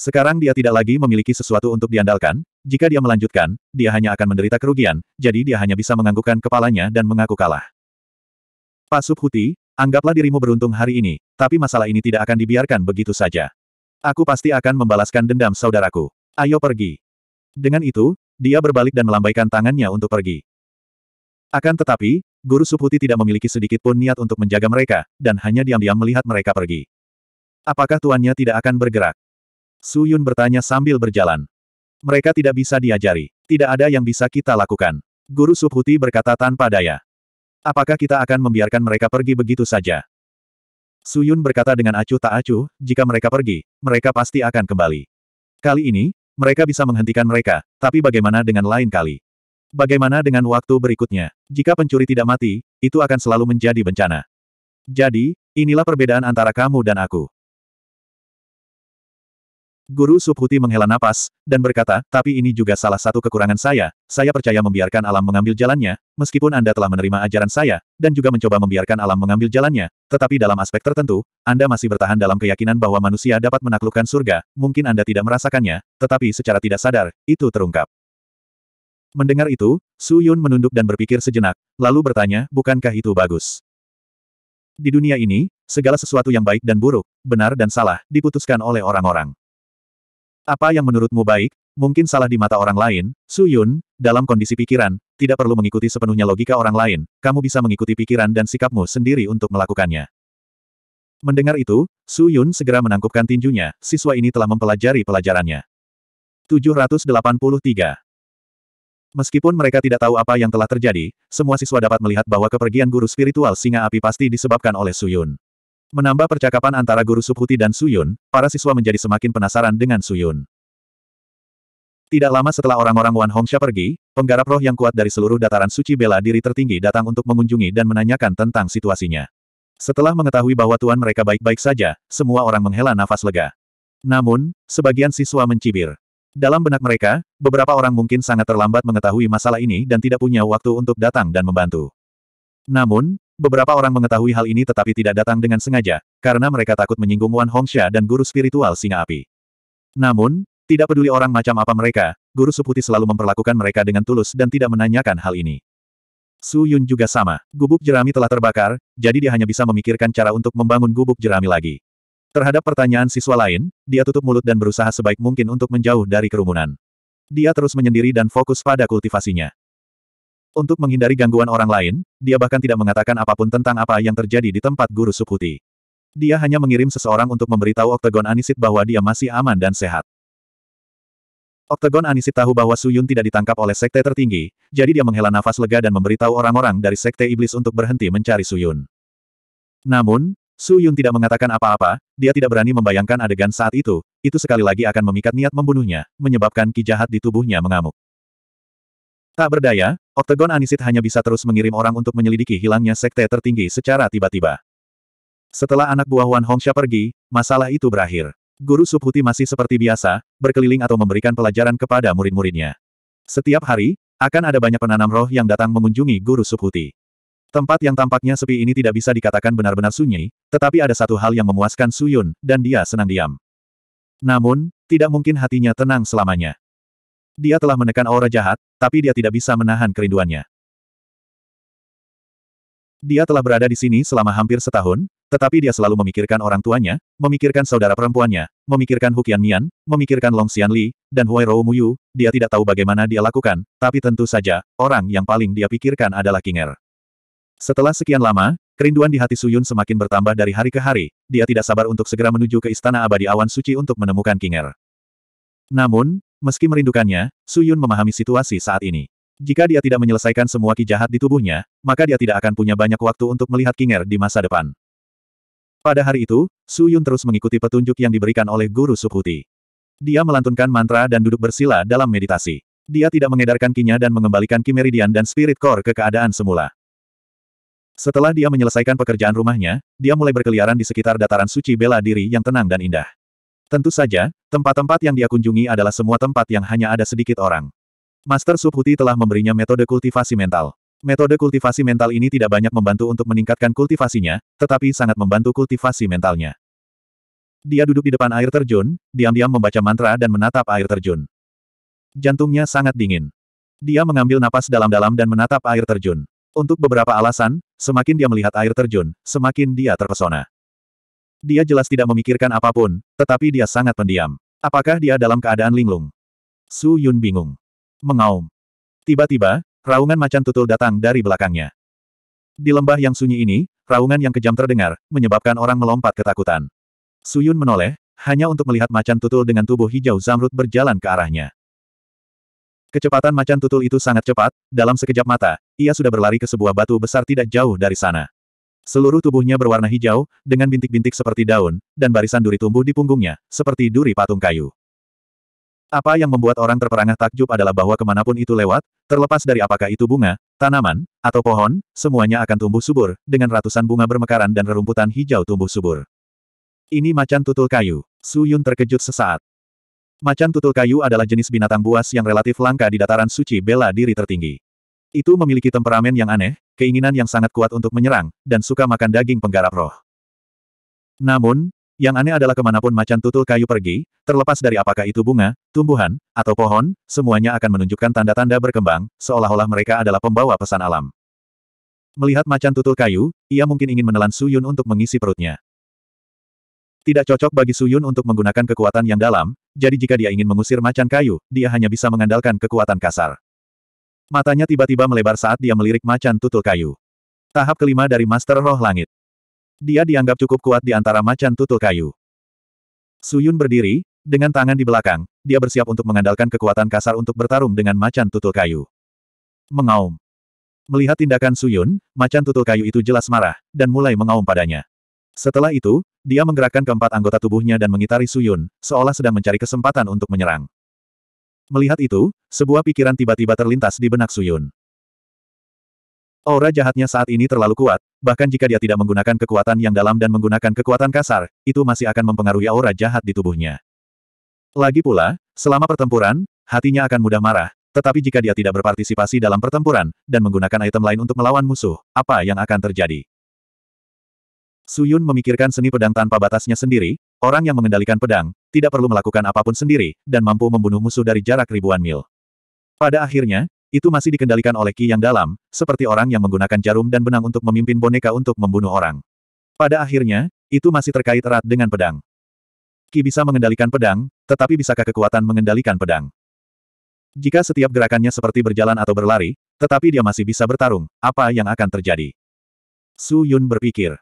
Speaker 1: Sekarang dia tidak lagi memiliki sesuatu untuk diandalkan, jika dia melanjutkan, dia hanya akan menderita kerugian, jadi dia hanya bisa menganggukkan kepalanya dan mengaku kalah. Pak Subhuti, anggaplah dirimu beruntung hari ini, tapi masalah ini tidak akan dibiarkan begitu saja. Aku pasti akan membalaskan dendam saudaraku. Ayo pergi. Dengan itu, dia berbalik dan melambaikan tangannya untuk pergi. Akan tetapi, Guru Subhuti tidak memiliki sedikit pun niat untuk menjaga mereka, dan hanya diam-diam melihat mereka pergi. Apakah tuannya tidak akan bergerak? Su Yun bertanya sambil berjalan. Mereka tidak bisa diajari. Tidak ada yang bisa kita lakukan. Guru Subhuti berkata tanpa daya. Apakah kita akan membiarkan mereka pergi begitu saja? Su Yun berkata dengan acuh tak acuh, jika mereka pergi, mereka pasti akan kembali. Kali ini, mereka bisa menghentikan mereka, tapi bagaimana dengan lain kali? Bagaimana dengan waktu berikutnya? Jika pencuri tidak mati, itu akan selalu menjadi bencana. Jadi, inilah perbedaan antara kamu dan aku. Guru Subhuti menghela napas, dan berkata, tapi ini juga salah satu kekurangan saya, saya percaya membiarkan alam mengambil jalannya, meskipun Anda telah menerima ajaran saya, dan juga mencoba membiarkan alam mengambil jalannya, tetapi dalam aspek tertentu, Anda masih bertahan dalam keyakinan bahwa manusia dapat menaklukkan surga, mungkin Anda tidak merasakannya, tetapi secara tidak sadar, itu terungkap. Mendengar itu, Su Yun menunduk dan berpikir sejenak, lalu bertanya, bukankah itu bagus? Di dunia ini, segala sesuatu yang baik dan buruk, benar dan salah, diputuskan oleh orang-orang. Apa yang menurutmu baik, mungkin salah di mata orang lain, Su Yun, dalam kondisi pikiran, tidak perlu mengikuti sepenuhnya logika orang lain, kamu bisa mengikuti pikiran dan sikapmu sendiri untuk melakukannya. Mendengar itu, Su Yun segera menangkupkan tinjunya, siswa ini telah mempelajari pelajarannya. 783 Meskipun mereka tidak tahu apa yang telah terjadi, semua siswa dapat melihat bahwa kepergian guru spiritual singa api pasti disebabkan oleh Su Yun. Menambah percakapan antara guru Subhuti dan Suyun, para siswa menjadi semakin penasaran dengan Suyun. Tidak lama setelah orang-orang Wan Hongsha pergi, penggarap roh yang kuat dari seluruh dataran suci bela diri tertinggi datang untuk mengunjungi dan menanyakan tentang situasinya. Setelah mengetahui bahwa tuan mereka baik-baik saja, semua orang menghela nafas lega. Namun, sebagian siswa mencibir. Dalam benak mereka, beberapa orang mungkin sangat terlambat mengetahui masalah ini dan tidak punya waktu untuk datang dan membantu. Namun, Beberapa orang mengetahui hal ini tetapi tidak datang dengan sengaja, karena mereka takut menyinggung Wan Hongxia dan guru spiritual singa api. Namun, tidak peduli orang macam apa mereka, guru Seputih selalu memperlakukan mereka dengan tulus dan tidak menanyakan hal ini. Su Yun juga sama. Gubuk jerami telah terbakar, jadi dia hanya bisa memikirkan cara untuk membangun gubuk jerami lagi. Terhadap pertanyaan siswa lain, dia tutup mulut dan berusaha sebaik mungkin untuk menjauh dari kerumunan. Dia terus menyendiri dan fokus pada kultivasinya. Untuk menghindari gangguan orang lain, dia bahkan tidak mengatakan apapun tentang apa yang terjadi di tempat guru Sukuti. Dia hanya mengirim seseorang untuk memberitahu Oktagon Anisit bahwa dia masih aman dan sehat. Oktagon Anisit tahu bahwa Suyun tidak ditangkap oleh sekte tertinggi, jadi dia menghela nafas lega dan memberitahu orang-orang dari sekte iblis untuk berhenti mencari Suyun. Namun, Suyun tidak mengatakan apa-apa, dia tidak berani membayangkan adegan saat itu, itu sekali lagi akan memikat niat membunuhnya, menyebabkan ki jahat di tubuhnya mengamuk. Tak berdaya, Oktagon Anisit hanya bisa terus mengirim orang untuk menyelidiki hilangnya sekte tertinggi secara tiba-tiba. Setelah anak buah Wan Hongsha pergi, masalah itu berakhir. Guru Subhuti masih seperti biasa, berkeliling atau memberikan pelajaran kepada murid-muridnya. Setiap hari, akan ada banyak penanam roh yang datang mengunjungi Guru Subhuti. Tempat yang tampaknya sepi ini tidak bisa dikatakan benar-benar sunyi, tetapi ada satu hal yang memuaskan Suyun, dan dia senang diam. Namun, tidak mungkin hatinya tenang selamanya. Dia telah menekan aura jahat, tapi dia tidak bisa menahan kerinduannya. Dia telah berada di sini selama hampir setahun, tetapi dia selalu memikirkan orang tuanya, memikirkan saudara perempuannya, memikirkan Hukian Mian, memikirkan Long Xian Li, dan Huai Rou Muyu, dia tidak tahu bagaimana dia lakukan, tapi tentu saja, orang yang paling dia pikirkan adalah Kinger. Setelah sekian lama, kerinduan di hati Suyun semakin bertambah dari hari ke hari, dia tidak sabar untuk segera menuju ke Istana Abadi Awan Suci untuk menemukan Kinger. Namun, Meski merindukannya, Su Yun memahami situasi saat ini. Jika dia tidak menyelesaikan semua ki jahat di tubuhnya, maka dia tidak akan punya banyak waktu untuk melihat Kinger di masa depan. Pada hari itu, Su Yun terus mengikuti petunjuk yang diberikan oleh Guru Subhuti. Dia melantunkan mantra dan duduk bersila dalam meditasi. Dia tidak mengedarkan kinya dan mengembalikan ki meridian dan spirit core ke keadaan semula. Setelah dia menyelesaikan pekerjaan rumahnya, dia mulai berkeliaran di sekitar dataran suci bela diri yang tenang dan indah. Tentu saja, tempat-tempat yang dia kunjungi adalah semua tempat yang hanya ada sedikit orang. Master Subhuti telah memberinya metode kultivasi mental. Metode kultivasi mental ini tidak banyak membantu untuk meningkatkan kultivasinya, tetapi sangat membantu kultivasi mentalnya. Dia duduk di depan air terjun, diam-diam membaca mantra dan menatap air terjun. Jantungnya sangat dingin. Dia mengambil napas dalam-dalam dan menatap air terjun. Untuk beberapa alasan, semakin dia melihat air terjun, semakin dia terpesona. Dia jelas tidak memikirkan apapun, tetapi dia sangat pendiam. Apakah dia dalam keadaan linglung? Su Yun bingung. Mengaum. Tiba-tiba, raungan macan tutul datang dari belakangnya. Di lembah yang sunyi ini, raungan yang kejam terdengar, menyebabkan orang melompat ketakutan. Su Yun menoleh, hanya untuk melihat macan tutul dengan tubuh hijau zamrud berjalan ke arahnya. Kecepatan macan tutul itu sangat cepat, dalam sekejap mata, ia sudah berlari ke sebuah batu besar tidak jauh dari sana. Seluruh tubuhnya berwarna hijau, dengan bintik-bintik seperti daun, dan barisan duri tumbuh di punggungnya, seperti duri patung kayu. Apa yang membuat orang terperangah takjub adalah bahwa kemanapun itu lewat, terlepas dari apakah itu bunga, tanaman, atau pohon, semuanya akan tumbuh subur, dengan ratusan bunga bermekaran dan rerumputan hijau tumbuh subur. Ini macan tutul kayu. Su Yun terkejut sesaat. Macan tutul kayu adalah jenis binatang buas yang relatif langka di dataran suci bela diri tertinggi. Itu memiliki temperamen yang aneh, keinginan yang sangat kuat untuk menyerang, dan suka makan daging penggarap roh. Namun, yang aneh adalah kemanapun macan tutul kayu pergi, terlepas dari apakah itu bunga, tumbuhan, atau pohon, semuanya akan menunjukkan tanda-tanda berkembang, seolah-olah mereka adalah pembawa pesan alam. Melihat macan tutul kayu, ia mungkin ingin menelan Suyun untuk mengisi perutnya. Tidak cocok bagi Suyun untuk menggunakan kekuatan yang dalam, jadi jika dia ingin mengusir macan kayu, dia hanya bisa mengandalkan kekuatan kasar. Matanya tiba-tiba melebar saat dia melirik macan tutul kayu. Tahap kelima dari Master Roh Langit. Dia dianggap cukup kuat di antara macan tutul kayu. Suyun berdiri, dengan tangan di belakang, dia bersiap untuk mengandalkan kekuatan kasar untuk bertarung dengan macan tutul kayu. Mengaum. Melihat tindakan Suyun, macan tutul kayu itu jelas marah, dan mulai mengaum padanya. Setelah itu, dia menggerakkan keempat anggota tubuhnya dan mengitari Suyun, seolah sedang mencari kesempatan untuk menyerang. Melihat itu, sebuah pikiran tiba-tiba terlintas di benak Suyun. Aura jahatnya saat ini terlalu kuat, bahkan jika dia tidak menggunakan kekuatan yang dalam dan menggunakan kekuatan kasar, itu masih akan mempengaruhi aura jahat di tubuhnya. Lagi pula, selama pertempuran, hatinya akan mudah marah, tetapi jika dia tidak berpartisipasi dalam pertempuran, dan menggunakan item lain untuk melawan musuh, apa yang akan terjadi? Suyun memikirkan seni pedang tanpa batasnya sendiri, Orang yang mengendalikan pedang, tidak perlu melakukan apapun sendiri, dan mampu membunuh musuh dari jarak ribuan mil. Pada akhirnya, itu masih dikendalikan oleh Ki yang dalam, seperti orang yang menggunakan jarum dan benang untuk memimpin boneka untuk membunuh orang. Pada akhirnya, itu masih terkait erat dengan pedang. Ki bisa mengendalikan pedang, tetapi bisakah kekuatan mengendalikan pedang? Jika setiap gerakannya seperti berjalan atau berlari, tetapi dia masih bisa bertarung, apa yang akan terjadi? Su Yun berpikir.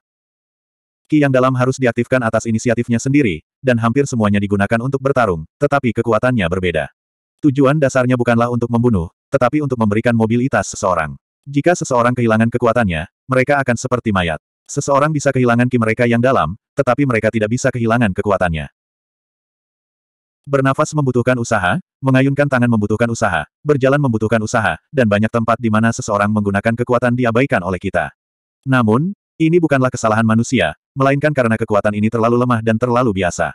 Speaker 1: Ki yang dalam harus diaktifkan atas inisiatifnya sendiri, dan hampir semuanya digunakan untuk bertarung, tetapi kekuatannya berbeda. Tujuan dasarnya bukanlah untuk membunuh, tetapi untuk memberikan mobilitas seseorang. Jika seseorang kehilangan kekuatannya, mereka akan seperti mayat. Seseorang bisa kehilangan ki mereka yang dalam, tetapi mereka tidak bisa kehilangan kekuatannya. Bernafas membutuhkan usaha, mengayunkan tangan membutuhkan usaha, berjalan membutuhkan usaha, dan banyak tempat di mana seseorang menggunakan kekuatan diabaikan oleh kita. Namun, ini bukanlah kesalahan manusia, melainkan karena kekuatan ini terlalu lemah dan terlalu biasa.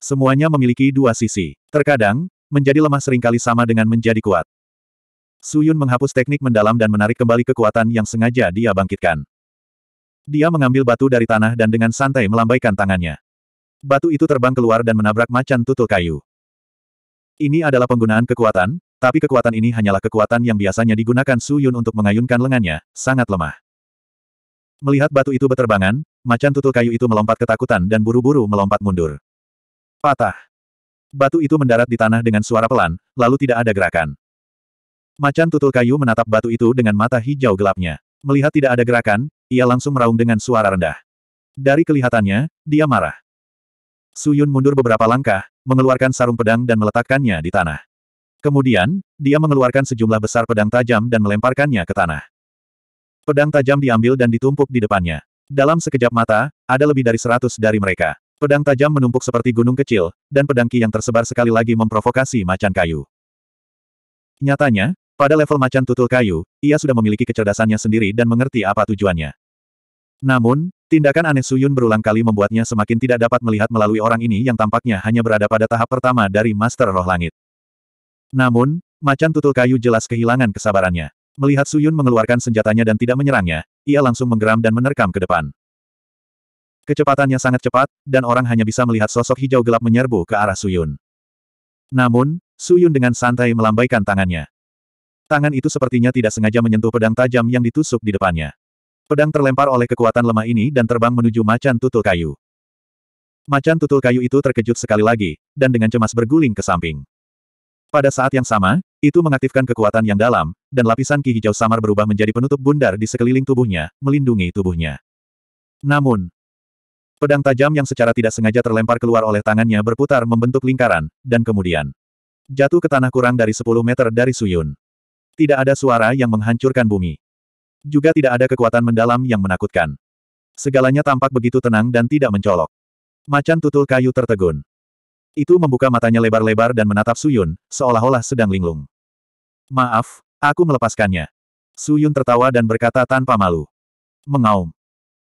Speaker 1: Semuanya memiliki dua sisi. Terkadang, menjadi lemah seringkali sama dengan menjadi kuat. Suyun menghapus teknik mendalam dan menarik kembali kekuatan yang sengaja dia bangkitkan. Dia mengambil batu dari tanah dan dengan santai melambaikan tangannya. Batu itu terbang keluar dan menabrak macan tutul kayu. Ini adalah penggunaan kekuatan, tapi kekuatan ini hanyalah kekuatan yang biasanya digunakan Suyun untuk mengayunkan lengannya, sangat lemah. Melihat batu itu berterbangan, macan tutul kayu itu melompat ketakutan dan buru-buru melompat mundur. Patah. Batu itu mendarat di tanah dengan suara pelan, lalu tidak ada gerakan. Macan tutul kayu menatap batu itu dengan mata hijau gelapnya. Melihat tidak ada gerakan, ia langsung meraung dengan suara rendah. Dari kelihatannya, dia marah. Suyun mundur beberapa langkah, mengeluarkan sarung pedang dan meletakkannya di tanah. Kemudian, dia mengeluarkan sejumlah besar pedang tajam dan melemparkannya ke tanah. Pedang tajam diambil dan ditumpuk di depannya. Dalam sekejap mata, ada lebih dari seratus dari mereka. Pedang tajam menumpuk seperti gunung kecil, dan pedang ki yang tersebar sekali lagi memprovokasi macan kayu. Nyatanya, pada level macan tutul kayu, ia sudah memiliki kecerdasannya sendiri dan mengerti apa tujuannya. Namun, tindakan aneh Suyun berulang kali membuatnya semakin tidak dapat melihat melalui orang ini yang tampaknya hanya berada pada tahap pertama dari Master Roh Langit. Namun, macan tutul kayu jelas kehilangan kesabarannya. Melihat Suyun mengeluarkan senjatanya dan tidak menyerangnya, ia langsung menggeram dan menerkam ke depan. Kecepatannya sangat cepat, dan orang hanya bisa melihat sosok hijau gelap menyerbu ke arah Suyun. Namun, Suyun dengan santai melambaikan tangannya. Tangan itu sepertinya tidak sengaja menyentuh pedang tajam yang ditusuk di depannya. Pedang terlempar oleh kekuatan lemah ini dan terbang menuju macan tutul kayu. Macan tutul kayu itu terkejut sekali lagi, dan dengan cemas berguling ke samping. Pada saat yang sama, itu mengaktifkan kekuatan yang dalam, dan lapisan ki hijau samar berubah menjadi penutup bundar di sekeliling tubuhnya, melindungi tubuhnya. Namun, pedang tajam yang secara tidak sengaja terlempar keluar oleh tangannya berputar membentuk lingkaran, dan kemudian jatuh ke tanah kurang dari 10 meter dari Suyun. Tidak ada suara yang menghancurkan bumi. Juga tidak ada kekuatan mendalam yang menakutkan. Segalanya tampak begitu tenang dan tidak mencolok. Macan tutul kayu tertegun. Itu membuka matanya lebar-lebar dan menatap Suyun, seolah-olah sedang linglung. Maaf, aku melepaskannya. Suyun tertawa dan berkata tanpa malu. Mengaum.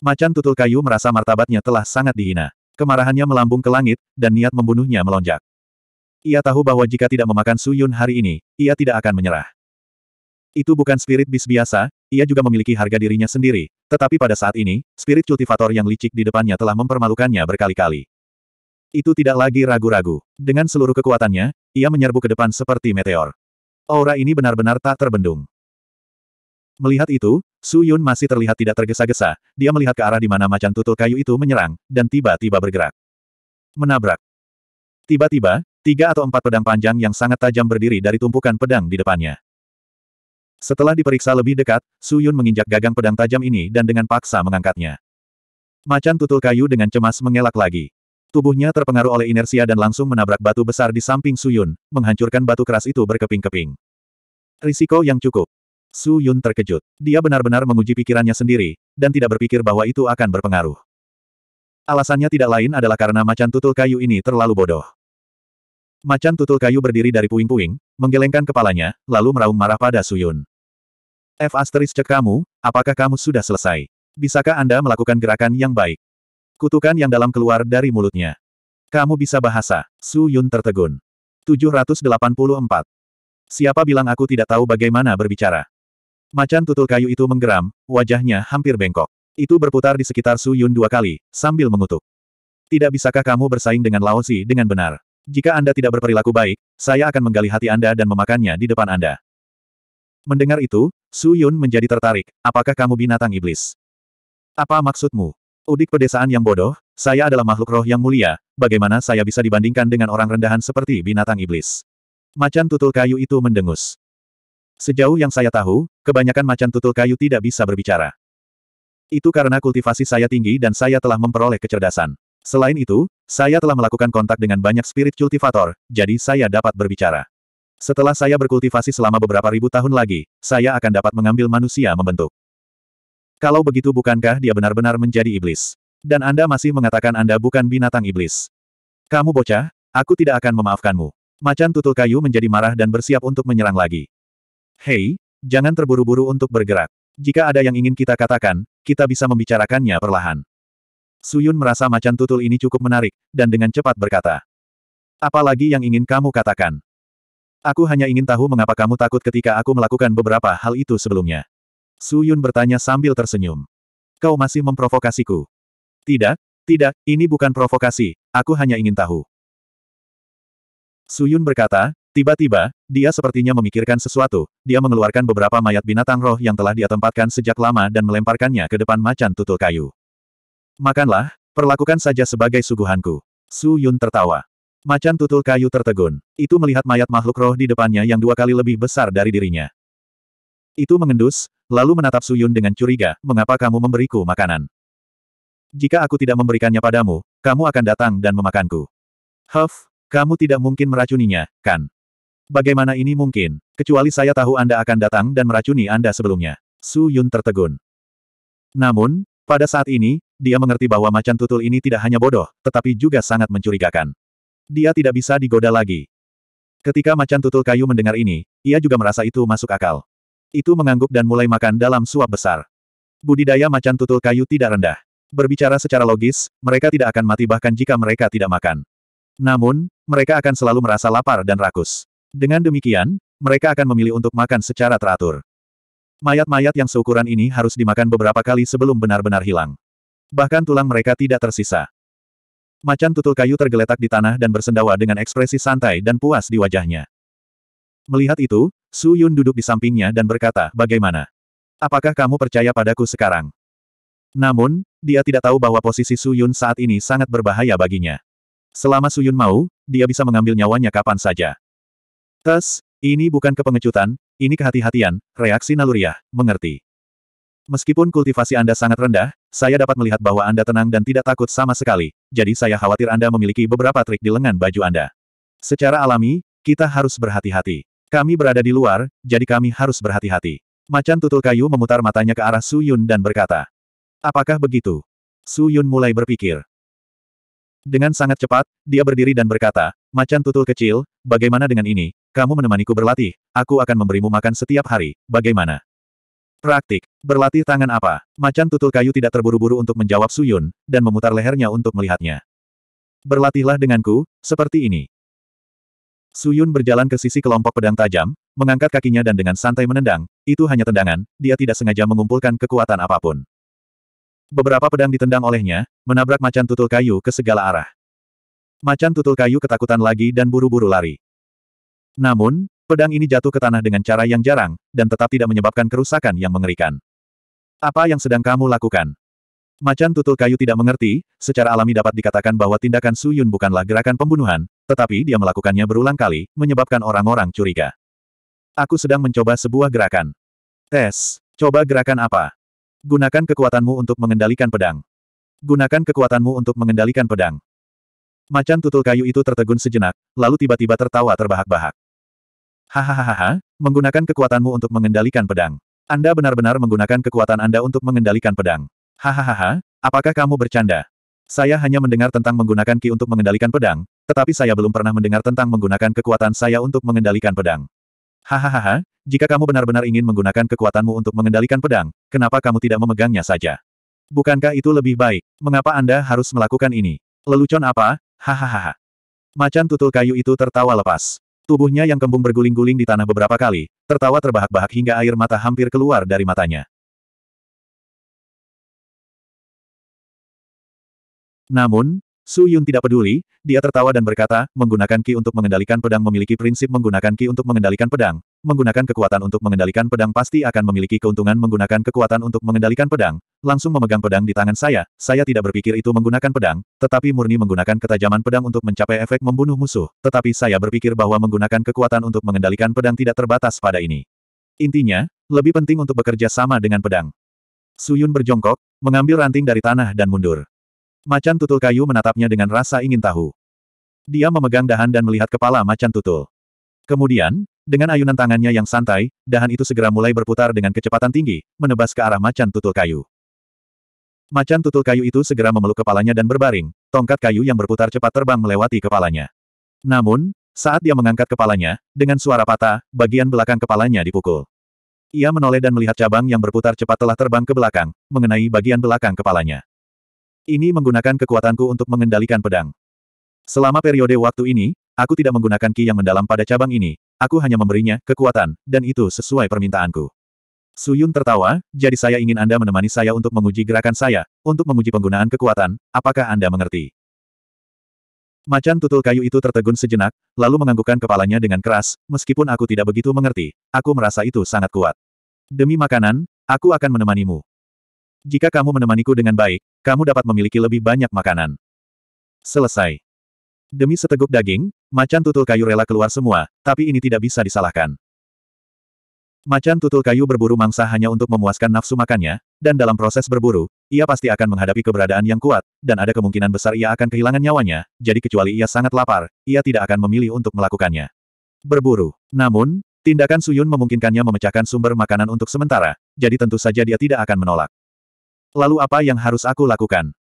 Speaker 1: Macan tutul kayu merasa martabatnya telah sangat dihina. Kemarahannya melambung ke langit, dan niat membunuhnya melonjak. Ia tahu bahwa jika tidak memakan Suyun hari ini, ia tidak akan menyerah. Itu bukan spirit bis biasa, ia juga memiliki harga dirinya sendiri, tetapi pada saat ini, spirit kultivator yang licik di depannya telah mempermalukannya berkali-kali. Itu tidak lagi ragu-ragu. Dengan seluruh kekuatannya, ia menyerbu ke depan seperti meteor. Aura ini benar-benar tak terbendung. Melihat itu, Su Yun masih terlihat tidak tergesa-gesa, dia melihat ke arah di mana macan tutul kayu itu menyerang, dan tiba-tiba bergerak. Menabrak. Tiba-tiba, tiga atau empat pedang panjang yang sangat tajam berdiri dari tumpukan pedang di depannya. Setelah diperiksa lebih dekat, Su Yun menginjak gagang pedang tajam ini dan dengan paksa mengangkatnya. Macan tutul kayu dengan cemas mengelak lagi. Tubuhnya terpengaruh oleh inersia dan langsung menabrak batu besar di samping Su Yun, menghancurkan batu keras itu berkeping-keping. Risiko yang cukup. Su Yun terkejut. Dia benar-benar menguji pikirannya sendiri, dan tidak berpikir bahwa itu akan berpengaruh. Alasannya tidak lain adalah karena macan tutul kayu ini terlalu bodoh. Macan tutul kayu berdiri dari puing-puing, menggelengkan kepalanya, lalu meraung marah pada Su Yun. F asteris cek kamu, apakah kamu sudah selesai? Bisakah Anda melakukan gerakan yang baik? Kutukan yang dalam keluar dari mulutnya. Kamu bisa bahasa. Su Yun tertegun. 784. Siapa bilang aku tidak tahu bagaimana berbicara? Macan tutul kayu itu menggeram, wajahnya hampir bengkok. Itu berputar di sekitar Su Yun dua kali, sambil mengutuk. Tidak bisakah kamu bersaing dengan Zi dengan benar? Jika Anda tidak berperilaku baik, saya akan menggali hati Anda dan memakannya di depan Anda. Mendengar itu, Su Yun menjadi tertarik, apakah kamu binatang iblis? Apa maksudmu? Udik pedesaan yang bodoh, saya adalah makhluk roh yang mulia, bagaimana saya bisa dibandingkan dengan orang rendahan seperti binatang iblis? Macan tutul kayu itu mendengus. Sejauh yang saya tahu, kebanyakan macan tutul kayu tidak bisa berbicara. Itu karena kultivasi saya tinggi dan saya telah memperoleh kecerdasan. Selain itu, saya telah melakukan kontak dengan banyak spirit kultivator, jadi saya dapat berbicara. Setelah saya berkultivasi selama beberapa ribu tahun lagi, saya akan dapat mengambil manusia membentuk. Kalau begitu bukankah dia benar-benar menjadi iblis? Dan Anda masih mengatakan Anda bukan binatang iblis. Kamu bocah, aku tidak akan memaafkanmu. Macan tutul kayu menjadi marah dan bersiap untuk menyerang lagi. Hei, jangan terburu-buru untuk bergerak. Jika ada yang ingin kita katakan, kita bisa membicarakannya perlahan. Suyun merasa macan tutul ini cukup menarik, dan dengan cepat berkata. Apalagi yang ingin kamu katakan? Aku hanya ingin tahu mengapa kamu takut ketika aku melakukan beberapa hal itu sebelumnya. Su Yun bertanya sambil tersenyum. Kau masih memprovokasiku? Tidak, tidak, ini bukan provokasi, aku hanya ingin tahu. Su Yun berkata, tiba-tiba, dia sepertinya memikirkan sesuatu, dia mengeluarkan beberapa mayat binatang roh yang telah dia tempatkan sejak lama dan melemparkannya ke depan macan tutul kayu. Makanlah, perlakukan saja sebagai suguhanku. Su Yun tertawa. Macan tutul kayu tertegun. Itu melihat mayat makhluk roh di depannya yang dua kali lebih besar dari dirinya. Itu mengendus, lalu menatap Suyun dengan curiga, mengapa kamu memberiku makanan? Jika aku tidak memberikannya padamu, kamu akan datang dan memakanku. Huff, kamu tidak mungkin meracuninya, kan? Bagaimana ini mungkin, kecuali saya tahu Anda akan datang dan meracuni Anda sebelumnya. Su Yun tertegun. Namun, pada saat ini, dia mengerti bahwa macan tutul ini tidak hanya bodoh, tetapi juga sangat mencurigakan. Dia tidak bisa digoda lagi. Ketika macan tutul kayu mendengar ini, ia juga merasa itu masuk akal. Itu mengangguk dan mulai makan dalam suap besar. Budidaya macan tutul kayu tidak rendah. Berbicara secara logis, mereka tidak akan mati bahkan jika mereka tidak makan. Namun, mereka akan selalu merasa lapar dan rakus. Dengan demikian, mereka akan memilih untuk makan secara teratur. Mayat-mayat yang seukuran ini harus dimakan beberapa kali sebelum benar-benar hilang. Bahkan tulang mereka tidak tersisa. Macan tutul kayu tergeletak di tanah dan bersendawa dengan ekspresi santai dan puas di wajahnya. Melihat itu, Su Yun duduk di sampingnya dan berkata, bagaimana? Apakah kamu percaya padaku sekarang? Namun, dia tidak tahu bahwa posisi Su Yun saat ini sangat berbahaya baginya. Selama Su Yun mau, dia bisa mengambil nyawanya kapan saja. Tes, ini bukan kepengecutan, ini kehati-hatian, reaksi naluriah, mengerti. Meskipun kultivasi Anda sangat rendah, saya dapat melihat bahwa Anda tenang dan tidak takut sama sekali, jadi saya khawatir Anda memiliki beberapa trik di lengan baju Anda. Secara alami, kita harus berhati-hati. Kami berada di luar, jadi kami harus berhati-hati. Macan tutul kayu memutar matanya ke arah Su Yun dan berkata. Apakah begitu? Su Yun mulai berpikir. Dengan sangat cepat, dia berdiri dan berkata, Macan tutul kecil, bagaimana dengan ini? Kamu menemaniku berlatih, aku akan memberimu makan setiap hari, bagaimana? Praktik, berlatih tangan apa? Macan tutul kayu tidak terburu-buru untuk menjawab Suyun, dan memutar lehernya untuk melihatnya. Berlatihlah denganku, seperti ini. Suyun berjalan ke sisi kelompok pedang tajam, mengangkat kakinya dan dengan santai menendang, itu hanya tendangan, dia tidak sengaja mengumpulkan kekuatan apapun. Beberapa pedang ditendang olehnya, menabrak macan tutul kayu ke segala arah. Macan tutul kayu ketakutan lagi dan buru-buru lari. Namun, pedang ini jatuh ke tanah dengan cara yang jarang, dan tetap tidak menyebabkan kerusakan yang mengerikan. Apa yang sedang kamu lakukan? Macan tutul kayu tidak mengerti, secara alami dapat dikatakan bahwa tindakan Suyun bukanlah gerakan pembunuhan, tetapi dia melakukannya berulang kali, menyebabkan orang-orang curiga. Aku sedang mencoba sebuah gerakan. Tes. Coba gerakan apa? Gunakan kekuatanmu untuk mengendalikan pedang. Gunakan kekuatanmu untuk mengendalikan pedang. Macan tutul kayu itu tertegun sejenak, lalu tiba-tiba tertawa terbahak-bahak. Hahaha, menggunakan kekuatanmu untuk mengendalikan pedang. Anda benar-benar menggunakan kekuatan Anda untuk mengendalikan pedang. Hahaha, apakah kamu bercanda? Saya hanya mendengar tentang menggunakan ki untuk mengendalikan pedang, tetapi saya belum pernah mendengar tentang menggunakan kekuatan saya untuk mengendalikan pedang. Hahaha, jika kamu benar-benar ingin menggunakan kekuatanmu untuk mengendalikan pedang, kenapa kamu tidak memegangnya saja? Bukankah itu lebih baik? Mengapa Anda harus melakukan ini? Lelucon apa? Hahaha. Macan tutul kayu itu tertawa lepas. Tubuhnya yang kembung berguling-guling di tanah beberapa kali, tertawa terbahak-bahak hingga air mata hampir keluar dari matanya. Namun, Su Yun tidak peduli, dia tertawa dan berkata, menggunakan ki untuk mengendalikan pedang memiliki prinsip menggunakan ki untuk mengendalikan pedang, menggunakan kekuatan untuk mengendalikan pedang pasti akan memiliki keuntungan menggunakan kekuatan untuk mengendalikan pedang, langsung memegang pedang di tangan saya, saya tidak berpikir itu menggunakan pedang, tetapi murni menggunakan ketajaman pedang untuk mencapai efek membunuh musuh, tetapi saya berpikir bahwa menggunakan kekuatan untuk mengendalikan pedang tidak terbatas pada ini. Intinya, lebih penting untuk bekerja sama dengan pedang. Suyun berjongkok, mengambil ranting dari tanah dan mundur. Macan tutul kayu menatapnya dengan rasa ingin tahu. Dia memegang dahan dan melihat kepala macan tutul. Kemudian, dengan ayunan tangannya yang santai, dahan itu segera mulai berputar dengan kecepatan tinggi, menebas ke arah macan tutul kayu. Macan tutul kayu itu segera memeluk kepalanya dan berbaring, tongkat kayu yang berputar cepat terbang melewati kepalanya. Namun, saat dia mengangkat kepalanya, dengan suara patah, bagian belakang kepalanya dipukul. Ia menoleh dan melihat cabang yang berputar cepat telah terbang ke belakang, mengenai bagian belakang kepalanya. Ini menggunakan kekuatanku untuk mengendalikan pedang. Selama periode waktu ini, aku tidak menggunakan ki yang mendalam pada cabang ini, aku hanya memberinya kekuatan, dan itu sesuai permintaanku. Suyun tertawa, jadi saya ingin Anda menemani saya untuk menguji gerakan saya, untuk menguji penggunaan kekuatan, apakah Anda mengerti? Macan tutul kayu itu tertegun sejenak, lalu menganggukkan kepalanya dengan keras, meskipun aku tidak begitu mengerti, aku merasa itu sangat kuat. Demi makanan, aku akan menemanimu. Jika kamu menemaniku dengan baik, kamu dapat memiliki lebih banyak makanan. Selesai. Demi seteguk daging, macan tutul kayu rela keluar semua, tapi ini tidak bisa disalahkan. Macan tutul kayu berburu mangsa hanya untuk memuaskan nafsu makannya, dan dalam proses berburu, ia pasti akan menghadapi keberadaan yang kuat, dan ada kemungkinan besar ia akan kehilangan nyawanya, jadi kecuali ia sangat lapar, ia tidak akan memilih untuk melakukannya. Berburu. Namun, tindakan Suyun memungkinkannya memecahkan sumber makanan untuk sementara, jadi tentu saja dia tidak akan menolak. Lalu apa yang harus aku lakukan?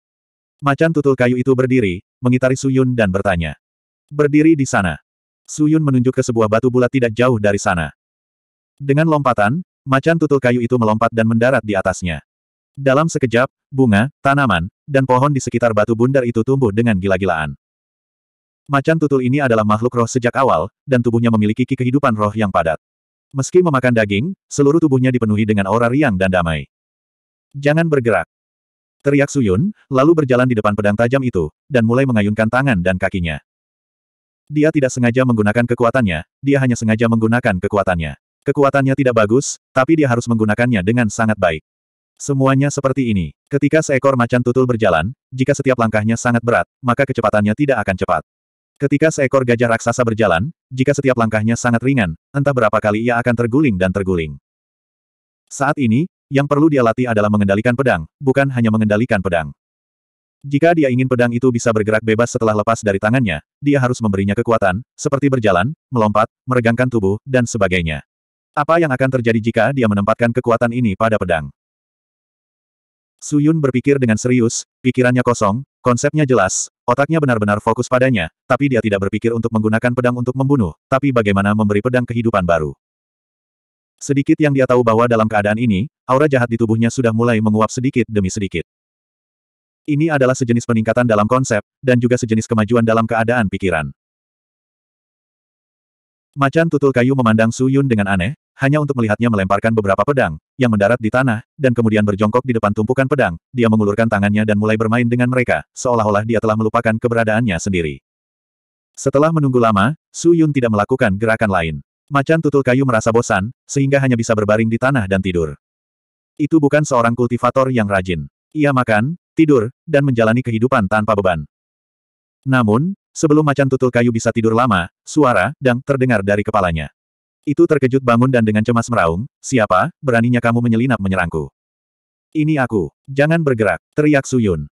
Speaker 1: Macan tutul kayu itu berdiri, mengitari Suyun dan bertanya. Berdiri di sana. Suyun menunjuk ke sebuah batu bulat tidak jauh dari sana. Dengan lompatan, macan tutul kayu itu melompat dan mendarat di atasnya. Dalam sekejap, bunga, tanaman, dan pohon di sekitar batu bundar itu tumbuh dengan gila-gilaan. Macan tutul ini adalah makhluk roh sejak awal, dan tubuhnya memiliki kehidupan roh yang padat. Meski memakan daging, seluruh tubuhnya dipenuhi dengan aura riang dan damai. Jangan bergerak. Teriak Suyun, lalu berjalan di depan pedang tajam itu, dan mulai mengayunkan tangan dan kakinya. Dia tidak sengaja menggunakan kekuatannya, dia hanya sengaja menggunakan kekuatannya. Kekuatannya tidak bagus, tapi dia harus menggunakannya dengan sangat baik. Semuanya seperti ini. Ketika seekor macan tutul berjalan, jika setiap langkahnya sangat berat, maka kecepatannya tidak akan cepat. Ketika seekor gajah raksasa berjalan, jika setiap langkahnya sangat ringan, entah berapa kali ia akan terguling dan terguling. Saat ini, yang perlu dia latih adalah mengendalikan pedang, bukan hanya mengendalikan pedang. Jika dia ingin pedang itu bisa bergerak bebas setelah lepas dari tangannya, dia harus memberinya kekuatan, seperti berjalan, melompat, meregangkan tubuh, dan sebagainya. Apa yang akan terjadi jika dia menempatkan kekuatan ini pada pedang? Suyun berpikir dengan serius, pikirannya kosong, konsepnya jelas, otaknya benar-benar fokus padanya, tapi dia tidak berpikir untuk menggunakan pedang untuk membunuh, tapi bagaimana memberi pedang kehidupan baru. Sedikit yang dia tahu bahwa dalam keadaan ini, aura jahat di tubuhnya sudah mulai menguap sedikit demi sedikit. Ini adalah sejenis peningkatan dalam konsep, dan juga sejenis kemajuan dalam keadaan pikiran. Macan tutul kayu memandang Su Yun dengan aneh, hanya untuk melihatnya melemparkan beberapa pedang, yang mendarat di tanah, dan kemudian berjongkok di depan tumpukan pedang, dia mengulurkan tangannya dan mulai bermain dengan mereka, seolah-olah dia telah melupakan keberadaannya sendiri. Setelah menunggu lama, Su Yun tidak melakukan gerakan lain. Macan tutul kayu merasa bosan, sehingga hanya bisa berbaring di tanah dan tidur. Itu bukan seorang kultivator yang rajin. Ia makan, tidur, dan menjalani kehidupan tanpa beban. Namun, sebelum macan tutul kayu bisa tidur lama, suara, dang, terdengar dari kepalanya. Itu terkejut bangun dan dengan cemas meraung, siapa, beraninya kamu menyelinap menyerangku. Ini aku, jangan bergerak, teriak Suyun.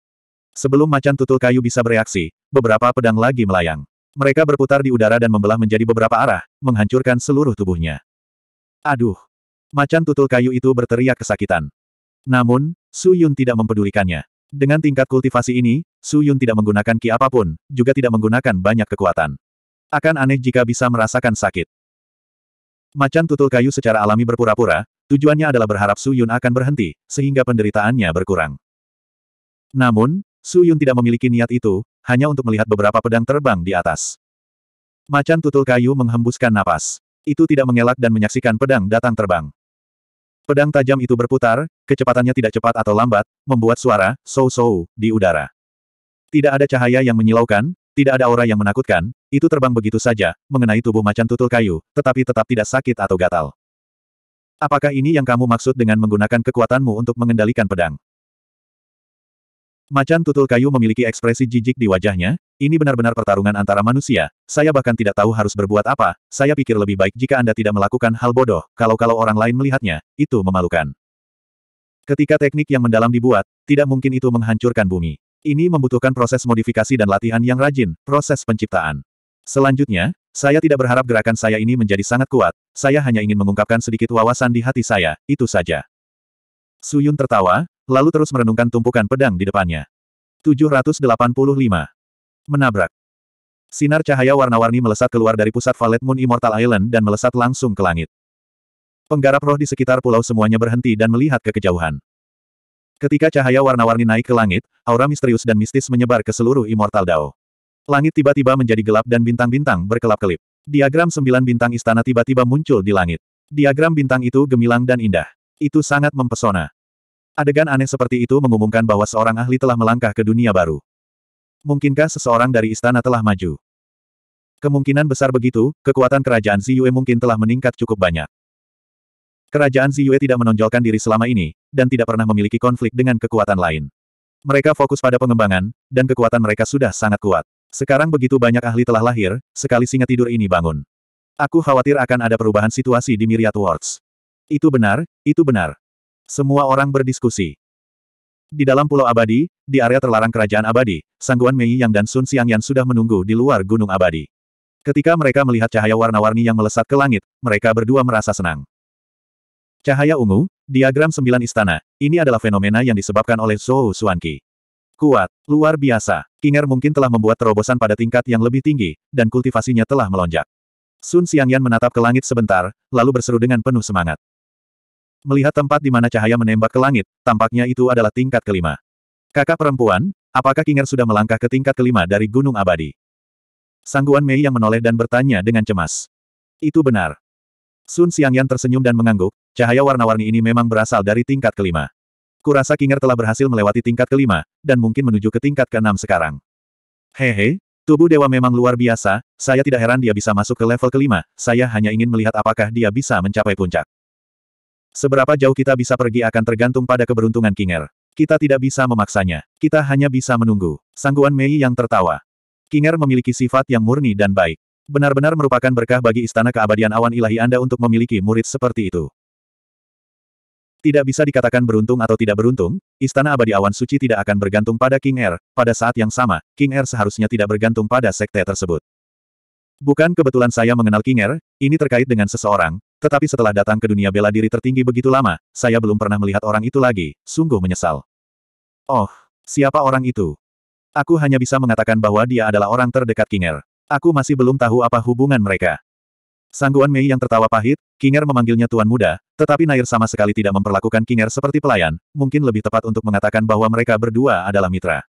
Speaker 1: Sebelum macan tutul kayu bisa bereaksi, beberapa pedang lagi melayang. Mereka berputar di udara dan membelah menjadi beberapa arah, menghancurkan seluruh tubuhnya. Aduh! Macan tutul kayu itu berteriak kesakitan. Namun, Su Yun tidak mempedulikannya. Dengan tingkat kultivasi ini, Su Yun tidak menggunakan ki apapun, juga tidak menggunakan banyak kekuatan. Akan aneh jika bisa merasakan sakit. Macan tutul kayu secara alami berpura-pura, tujuannya adalah berharap Su Yun akan berhenti, sehingga penderitaannya berkurang. Namun, Su Yun tidak memiliki niat itu, hanya untuk melihat beberapa pedang terbang di atas. Macan tutul kayu menghembuskan napas. Itu tidak mengelak dan menyaksikan pedang datang terbang. Pedang tajam itu berputar, kecepatannya tidak cepat atau lambat, membuat suara, sou sou di udara. Tidak ada cahaya yang menyilaukan, tidak ada aura yang menakutkan, itu terbang begitu saja, mengenai tubuh macan tutul kayu, tetapi tetap tidak sakit atau gatal. Apakah ini yang kamu maksud dengan menggunakan kekuatanmu untuk mengendalikan pedang? Macan tutul kayu memiliki ekspresi jijik di wajahnya, ini benar-benar pertarungan antara manusia, saya bahkan tidak tahu harus berbuat apa, saya pikir lebih baik jika Anda tidak melakukan hal bodoh, kalau-kalau orang lain melihatnya, itu memalukan. Ketika teknik yang mendalam dibuat, tidak mungkin itu menghancurkan bumi. Ini membutuhkan proses modifikasi dan latihan yang rajin, proses penciptaan. Selanjutnya, saya tidak berharap gerakan saya ini menjadi sangat kuat, saya hanya ingin mengungkapkan sedikit wawasan di hati saya, itu saja. Suyun tertawa, lalu terus merenungkan tumpukan pedang di depannya. 785. Menabrak. Sinar cahaya warna-warni melesat keluar dari pusat Valet Moon Immortal Island dan melesat langsung ke langit. Penggarap roh di sekitar pulau semuanya berhenti dan melihat ke kejauhan. Ketika cahaya warna-warni naik ke langit, aura misterius dan mistis menyebar ke seluruh Immortal Dao. Langit tiba-tiba menjadi gelap dan bintang-bintang berkelap-kelip. Diagram sembilan bintang istana tiba-tiba muncul di langit. Diagram bintang itu gemilang dan indah. Itu sangat mempesona. Adegan aneh seperti itu mengumumkan bahwa seorang ahli telah melangkah ke dunia baru. Mungkinkah seseorang dari istana telah maju? Kemungkinan besar begitu, kekuatan kerajaan Ziyue mungkin telah meningkat cukup banyak. Kerajaan Ziyue tidak menonjolkan diri selama ini, dan tidak pernah memiliki konflik dengan kekuatan lain. Mereka fokus pada pengembangan, dan kekuatan mereka sudah sangat kuat. Sekarang begitu banyak ahli telah lahir, sekali singa tidur ini bangun. Aku khawatir akan ada perubahan situasi di Myriad Worlds. Itu benar, itu benar. Semua orang berdiskusi. Di dalam Pulau Abadi, di area terlarang Kerajaan Abadi, Sangguan Mei Yang dan Sun Siang Yan sudah menunggu di luar Gunung Abadi. Ketika mereka melihat cahaya warna-warni yang melesat ke langit, mereka berdua merasa senang. Cahaya ungu, diagram sembilan istana, ini adalah fenomena yang disebabkan oleh Zhou Xuanqi. Kuat, luar biasa, Kinger mungkin telah membuat terobosan pada tingkat yang lebih tinggi, dan kultivasinya telah melonjak. Sun Xiangyan menatap ke langit sebentar, lalu berseru dengan penuh semangat. Melihat tempat di mana cahaya menembak ke langit, tampaknya itu adalah tingkat kelima. Kakak perempuan, apakah King'er sudah melangkah ke tingkat kelima dari Gunung Abadi? Sangguan Mei yang menoleh dan bertanya dengan cemas. Itu benar. Sun Xiangyan tersenyum dan mengangguk, cahaya warna-warni ini memang berasal dari tingkat kelima. Kurasa King'er telah berhasil melewati tingkat kelima, dan mungkin menuju ke tingkat keenam sekarang. Hehe, tubuh dewa memang luar biasa, saya tidak heran dia bisa masuk ke level kelima, saya hanya ingin melihat apakah dia bisa mencapai puncak. Seberapa jauh kita bisa pergi akan tergantung pada keberuntungan Kinger. Kita tidak bisa memaksanya. Kita hanya bisa menunggu. Sangguan Mei yang tertawa. Kinger memiliki sifat yang murni dan baik. Benar-benar merupakan berkah bagi istana keabadian awan ilahi Anda untuk memiliki murid seperti itu. Tidak bisa dikatakan beruntung atau tidak beruntung, Istana Abadi Awan Suci tidak akan bergantung pada King Er. Pada saat yang sama, King Er seharusnya tidak bergantung pada sekte tersebut. Bukan kebetulan saya mengenal King Er, ini terkait dengan seseorang, tetapi setelah datang ke dunia bela diri tertinggi begitu lama, saya belum pernah melihat orang itu lagi, sungguh menyesal. Oh, siapa orang itu? Aku hanya bisa mengatakan bahwa dia adalah orang terdekat Kinger. Aku masih belum tahu apa hubungan mereka. Sangguan Mei yang tertawa pahit, Kinger memanggilnya Tuan Muda, tetapi Nair sama sekali tidak memperlakukan Kinger seperti pelayan, mungkin lebih tepat untuk mengatakan bahwa mereka berdua adalah mitra.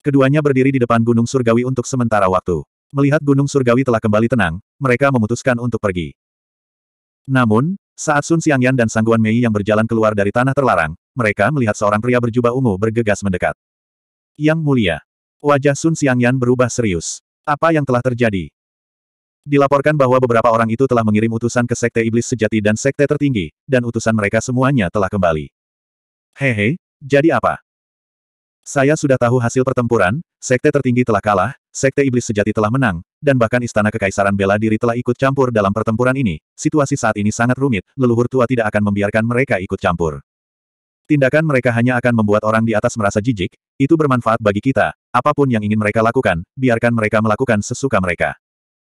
Speaker 1: Keduanya berdiri di depan Gunung Surgawi untuk sementara waktu. Melihat Gunung Surgawi telah kembali tenang, mereka memutuskan untuk pergi. Namun, saat Sun Xiangyan dan Sangguan Mei yang berjalan keluar dari tanah terlarang, mereka melihat seorang pria berjubah ungu bergegas mendekat. Yang mulia. Wajah Sun Xiangyan berubah serius. Apa yang telah terjadi? Dilaporkan bahwa beberapa orang itu telah mengirim utusan ke Sekte Iblis Sejati dan Sekte Tertinggi, dan utusan mereka semuanya telah kembali. Hehe, jadi apa? Saya sudah tahu hasil pertempuran, sekte tertinggi telah kalah, sekte iblis sejati telah menang, dan bahkan istana kekaisaran bela diri telah ikut campur dalam pertempuran ini. Situasi saat ini sangat rumit, leluhur tua tidak akan membiarkan mereka ikut campur. Tindakan mereka hanya akan membuat orang di atas merasa jijik, itu bermanfaat bagi kita. Apapun yang ingin mereka lakukan, biarkan mereka melakukan sesuka mereka.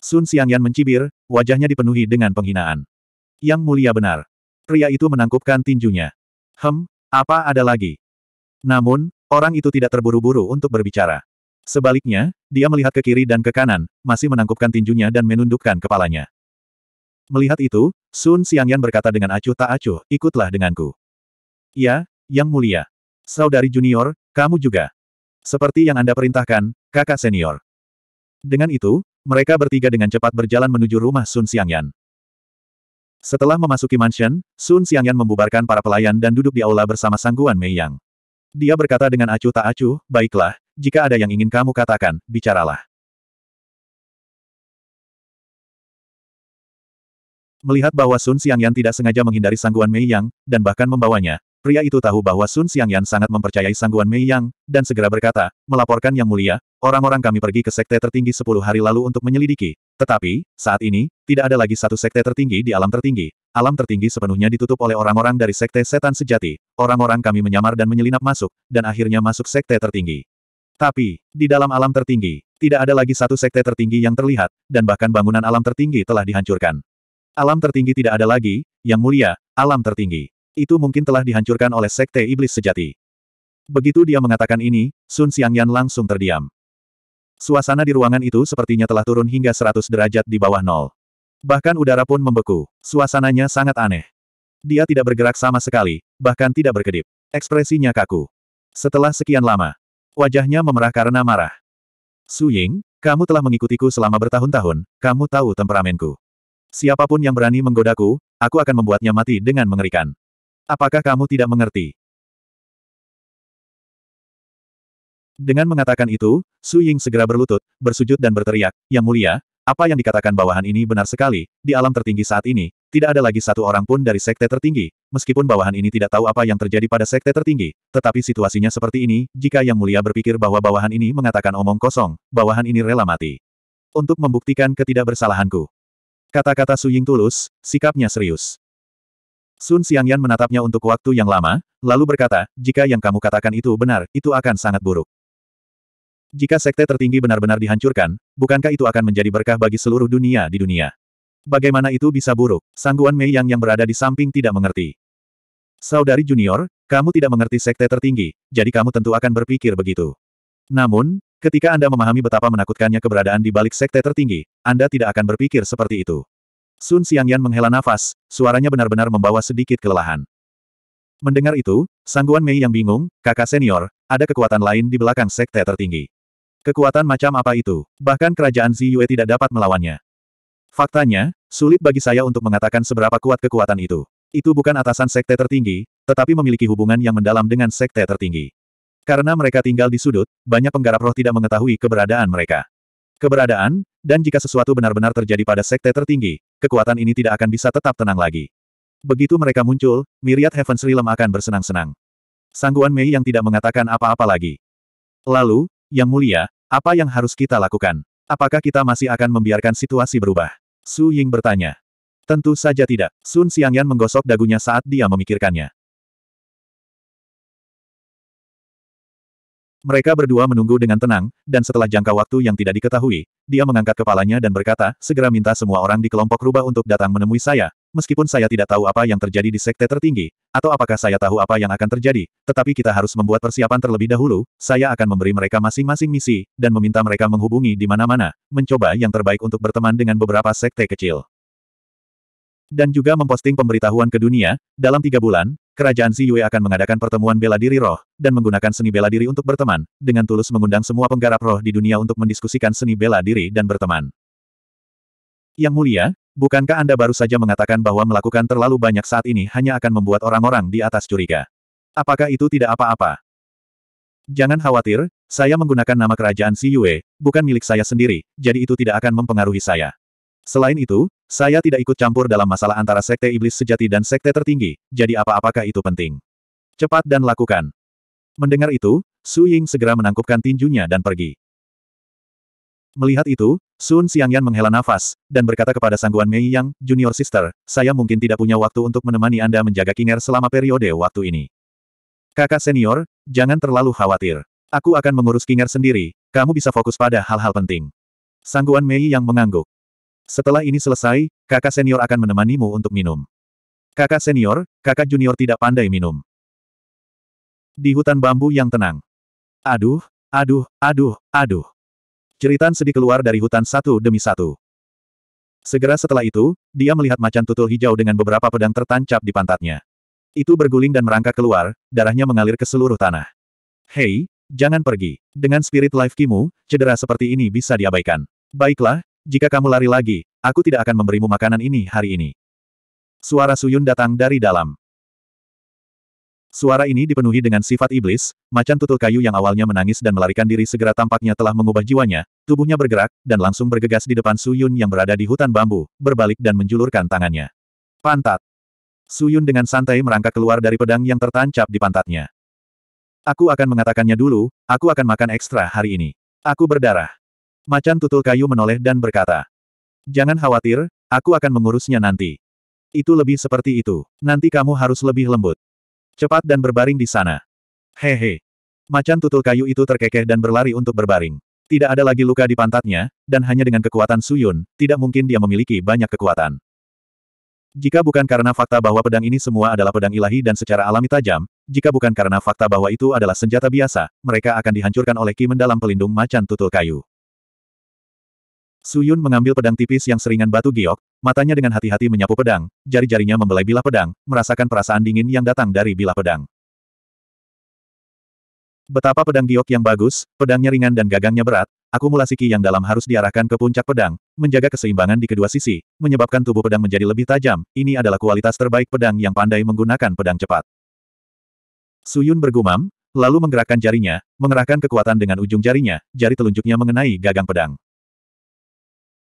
Speaker 1: Sun Xiangyan mencibir, wajahnya dipenuhi dengan penghinaan. Yang mulia benar. Pria itu menangkupkan tinjunya. Hem, apa ada lagi? Namun, Orang itu tidak terburu-buru untuk berbicara. Sebaliknya, dia melihat ke kiri dan ke kanan, masih menangkupkan tinjunya dan menundukkan kepalanya. Melihat itu, Sun Xiangyan berkata dengan acuh tak acuh, ikutlah denganku. Ya, Yang Mulia. Saudari junior, kamu juga. Seperti yang Anda perintahkan, kakak senior. Dengan itu, mereka bertiga dengan cepat berjalan menuju rumah Sun Xiangyan. Setelah memasuki mansion, Sun Xiangyan membubarkan para pelayan dan duduk di aula bersama Sangguan Mei Yang. Dia berkata dengan acuh tak acuh, baiklah, jika ada yang ingin kamu katakan, bicaralah. Melihat bahwa Sun Xiangyan tidak sengaja menghindari sangguan Mei Yang, dan bahkan membawanya, Pria itu tahu bahwa Sun Xiangyan sangat mempercayai sangguan Mei Yang, dan segera berkata, melaporkan Yang Mulia, orang-orang kami pergi ke sekte tertinggi sepuluh hari lalu untuk menyelidiki. Tetapi, saat ini, tidak ada lagi satu sekte tertinggi di alam tertinggi. Alam tertinggi sepenuhnya ditutup oleh orang-orang dari sekte setan sejati. Orang-orang kami menyamar dan menyelinap masuk, dan akhirnya masuk sekte tertinggi. Tapi, di dalam alam tertinggi, tidak ada lagi satu sekte tertinggi yang terlihat, dan bahkan bangunan alam tertinggi telah dihancurkan. Alam tertinggi tidak ada lagi, yang mulia, alam tertinggi. Itu mungkin telah dihancurkan oleh Sekte Iblis Sejati. Begitu dia mengatakan ini, Sun Xiangyan langsung terdiam. Suasana di ruangan itu sepertinya telah turun hingga 100 derajat di bawah nol. Bahkan udara pun membeku. Suasananya sangat aneh. Dia tidak bergerak sama sekali, bahkan tidak berkedip. Ekspresinya kaku. Setelah sekian lama, wajahnya memerah karena marah. Su Ying, kamu telah mengikutiku selama bertahun-tahun, kamu tahu temperamenku. Siapapun yang berani menggodaku, aku akan membuatnya mati dengan mengerikan. Apakah kamu tidak mengerti? Dengan mengatakan itu, Su Ying segera berlutut, bersujud dan berteriak, Yang mulia, apa yang dikatakan bawahan ini benar sekali, di alam tertinggi saat ini, tidak ada lagi satu orang pun dari sekte tertinggi, meskipun bawahan ini tidak tahu apa yang terjadi pada sekte tertinggi, tetapi situasinya seperti ini, jika Yang Mulia berpikir bahwa bawahan ini mengatakan omong kosong, bawahan ini rela mati. Untuk membuktikan ketidakbersalahanku. Kata-kata Su Ying tulus, sikapnya serius. Sun Xiangyan menatapnya untuk waktu yang lama, lalu berkata, jika yang kamu katakan itu benar, itu akan sangat buruk. Jika sekte tertinggi benar-benar dihancurkan, bukankah itu akan menjadi berkah bagi seluruh dunia di dunia? Bagaimana itu bisa buruk? Sangguan Mei Yang yang berada di samping tidak mengerti. Saudari junior, kamu tidak mengerti sekte tertinggi, jadi kamu tentu akan berpikir begitu. Namun, ketika Anda memahami betapa menakutkannya keberadaan di balik sekte tertinggi, Anda tidak akan berpikir seperti itu. Sun Xiangyan menghela nafas, suaranya benar-benar membawa sedikit kelelahan. Mendengar itu, Sangguan Mei yang bingung, kakak senior, ada kekuatan lain di belakang sekte tertinggi. Kekuatan macam apa itu? Bahkan kerajaan Ziyue tidak dapat melawannya. Faktanya, sulit bagi saya untuk mengatakan seberapa kuat kekuatan itu. Itu bukan atasan sekte tertinggi, tetapi memiliki hubungan yang mendalam dengan sekte tertinggi. Karena mereka tinggal di sudut, banyak penggarap roh tidak mengetahui keberadaan mereka. Keberadaan, dan jika sesuatu benar-benar terjadi pada sekte tertinggi, kekuatan ini tidak akan bisa tetap tenang lagi. Begitu mereka muncul, Miriat Heaven's Realm akan bersenang-senang. Sangguan Mei yang tidak mengatakan apa-apa lagi. Lalu, Yang Mulia, apa yang harus kita lakukan? Apakah kita masih akan membiarkan situasi berubah? Su Ying bertanya. Tentu saja tidak. Sun Xiangyan menggosok dagunya saat dia memikirkannya. Mereka berdua menunggu dengan tenang, dan setelah jangka waktu yang tidak diketahui, dia mengangkat kepalanya dan berkata, segera minta semua orang di kelompok rubah untuk datang menemui saya, meskipun saya tidak tahu apa yang terjadi di sekte tertinggi, atau apakah saya tahu apa yang akan terjadi, tetapi kita harus membuat persiapan terlebih dahulu, saya akan memberi mereka masing-masing misi, dan meminta mereka menghubungi di mana-mana, mencoba yang terbaik untuk berteman dengan beberapa sekte kecil dan juga memposting pemberitahuan ke dunia, dalam tiga bulan, kerajaan Si Yue akan mengadakan pertemuan bela diri roh, dan menggunakan seni bela diri untuk berteman, dengan tulus mengundang semua penggarap roh di dunia untuk mendiskusikan seni bela diri dan berteman. Yang mulia, bukankah Anda baru saja mengatakan bahwa melakukan terlalu banyak saat ini hanya akan membuat orang-orang di atas curiga? Apakah itu tidak apa-apa? Jangan khawatir, saya menggunakan nama kerajaan Si Yue, bukan milik saya sendiri, jadi itu tidak akan mempengaruhi saya. Selain itu, saya tidak ikut campur dalam masalah antara sekte iblis sejati dan sekte tertinggi, jadi apa-apakah itu penting. Cepat dan lakukan. Mendengar itu, Su Ying segera menangkupkan tinjunya dan pergi. Melihat itu, Sun Xiangyan menghela nafas, dan berkata kepada Sangguan Mei Yang, junior sister, saya mungkin tidak punya waktu untuk menemani Anda menjaga Kinger selama periode waktu ini. Kakak senior, jangan terlalu khawatir. Aku akan mengurus Kinger sendiri, kamu bisa fokus pada hal-hal penting. Sangguan Mei Yang mengangguk. Setelah ini selesai, kakak senior akan menemanimu untuk minum. Kakak senior, kakak junior tidak pandai minum. Di hutan bambu yang tenang. Aduh, aduh, aduh, aduh. Ceritan sedih keluar dari hutan satu demi satu. Segera setelah itu, dia melihat macan tutul hijau dengan beberapa pedang tertancap di pantatnya. Itu berguling dan merangkak keluar, darahnya mengalir ke seluruh tanah. Hei, jangan pergi. Dengan spirit life Kimu, cedera seperti ini bisa diabaikan. Baiklah, jika kamu lari lagi, aku tidak akan memberimu makanan ini hari ini. Suara Suyun datang dari dalam. Suara ini dipenuhi dengan sifat iblis, macan tutul kayu yang awalnya menangis dan melarikan diri segera tampaknya telah mengubah jiwanya, tubuhnya bergerak, dan langsung bergegas di depan Suyun yang berada di hutan bambu, berbalik dan menjulurkan tangannya. Pantat. Suyun dengan santai merangkak keluar dari pedang yang tertancap di pantatnya. Aku akan mengatakannya dulu, aku akan makan ekstra hari ini. Aku berdarah. Macan tutul kayu menoleh dan berkata. Jangan khawatir, aku akan mengurusnya nanti. Itu lebih seperti itu. Nanti kamu harus lebih lembut. Cepat dan berbaring di sana. Hehe. Macan tutul kayu itu terkekeh dan berlari untuk berbaring. Tidak ada lagi luka di pantatnya, dan hanya dengan kekuatan Suyun, tidak mungkin dia memiliki banyak kekuatan. Jika bukan karena fakta bahwa pedang ini semua adalah pedang ilahi dan secara alami tajam, jika bukan karena fakta bahwa itu adalah senjata biasa, mereka akan dihancurkan oleh Ki mendalam pelindung macan tutul kayu. Suyun mengambil pedang tipis yang seringan batu giok, matanya dengan hati-hati menyapu pedang, jari-jarinya membelai bilah pedang, merasakan perasaan dingin yang datang dari bilah pedang. Betapa pedang giok yang bagus, pedangnya ringan dan gagangnya berat, akumulasi ki yang dalam harus diarahkan ke puncak pedang, menjaga keseimbangan di kedua sisi, menyebabkan tubuh pedang menjadi lebih tajam, ini adalah kualitas terbaik pedang yang pandai menggunakan pedang cepat. Suyun bergumam, lalu menggerakkan jarinya, mengerahkan kekuatan dengan ujung jarinya, jari telunjuknya mengenai gagang pedang.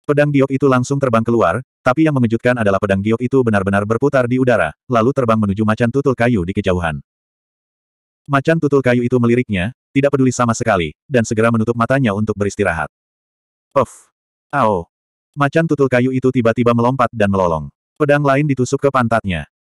Speaker 1: Pedang giok itu langsung terbang keluar, tapi yang mengejutkan adalah pedang giok itu benar-benar berputar di udara, lalu terbang menuju macan tutul kayu di kejauhan. Macan tutul kayu itu meliriknya, tidak peduli sama sekali, dan segera menutup matanya untuk beristirahat. Of! Ao! Macan tutul kayu itu tiba-tiba melompat dan melolong. Pedang lain ditusuk ke pantatnya.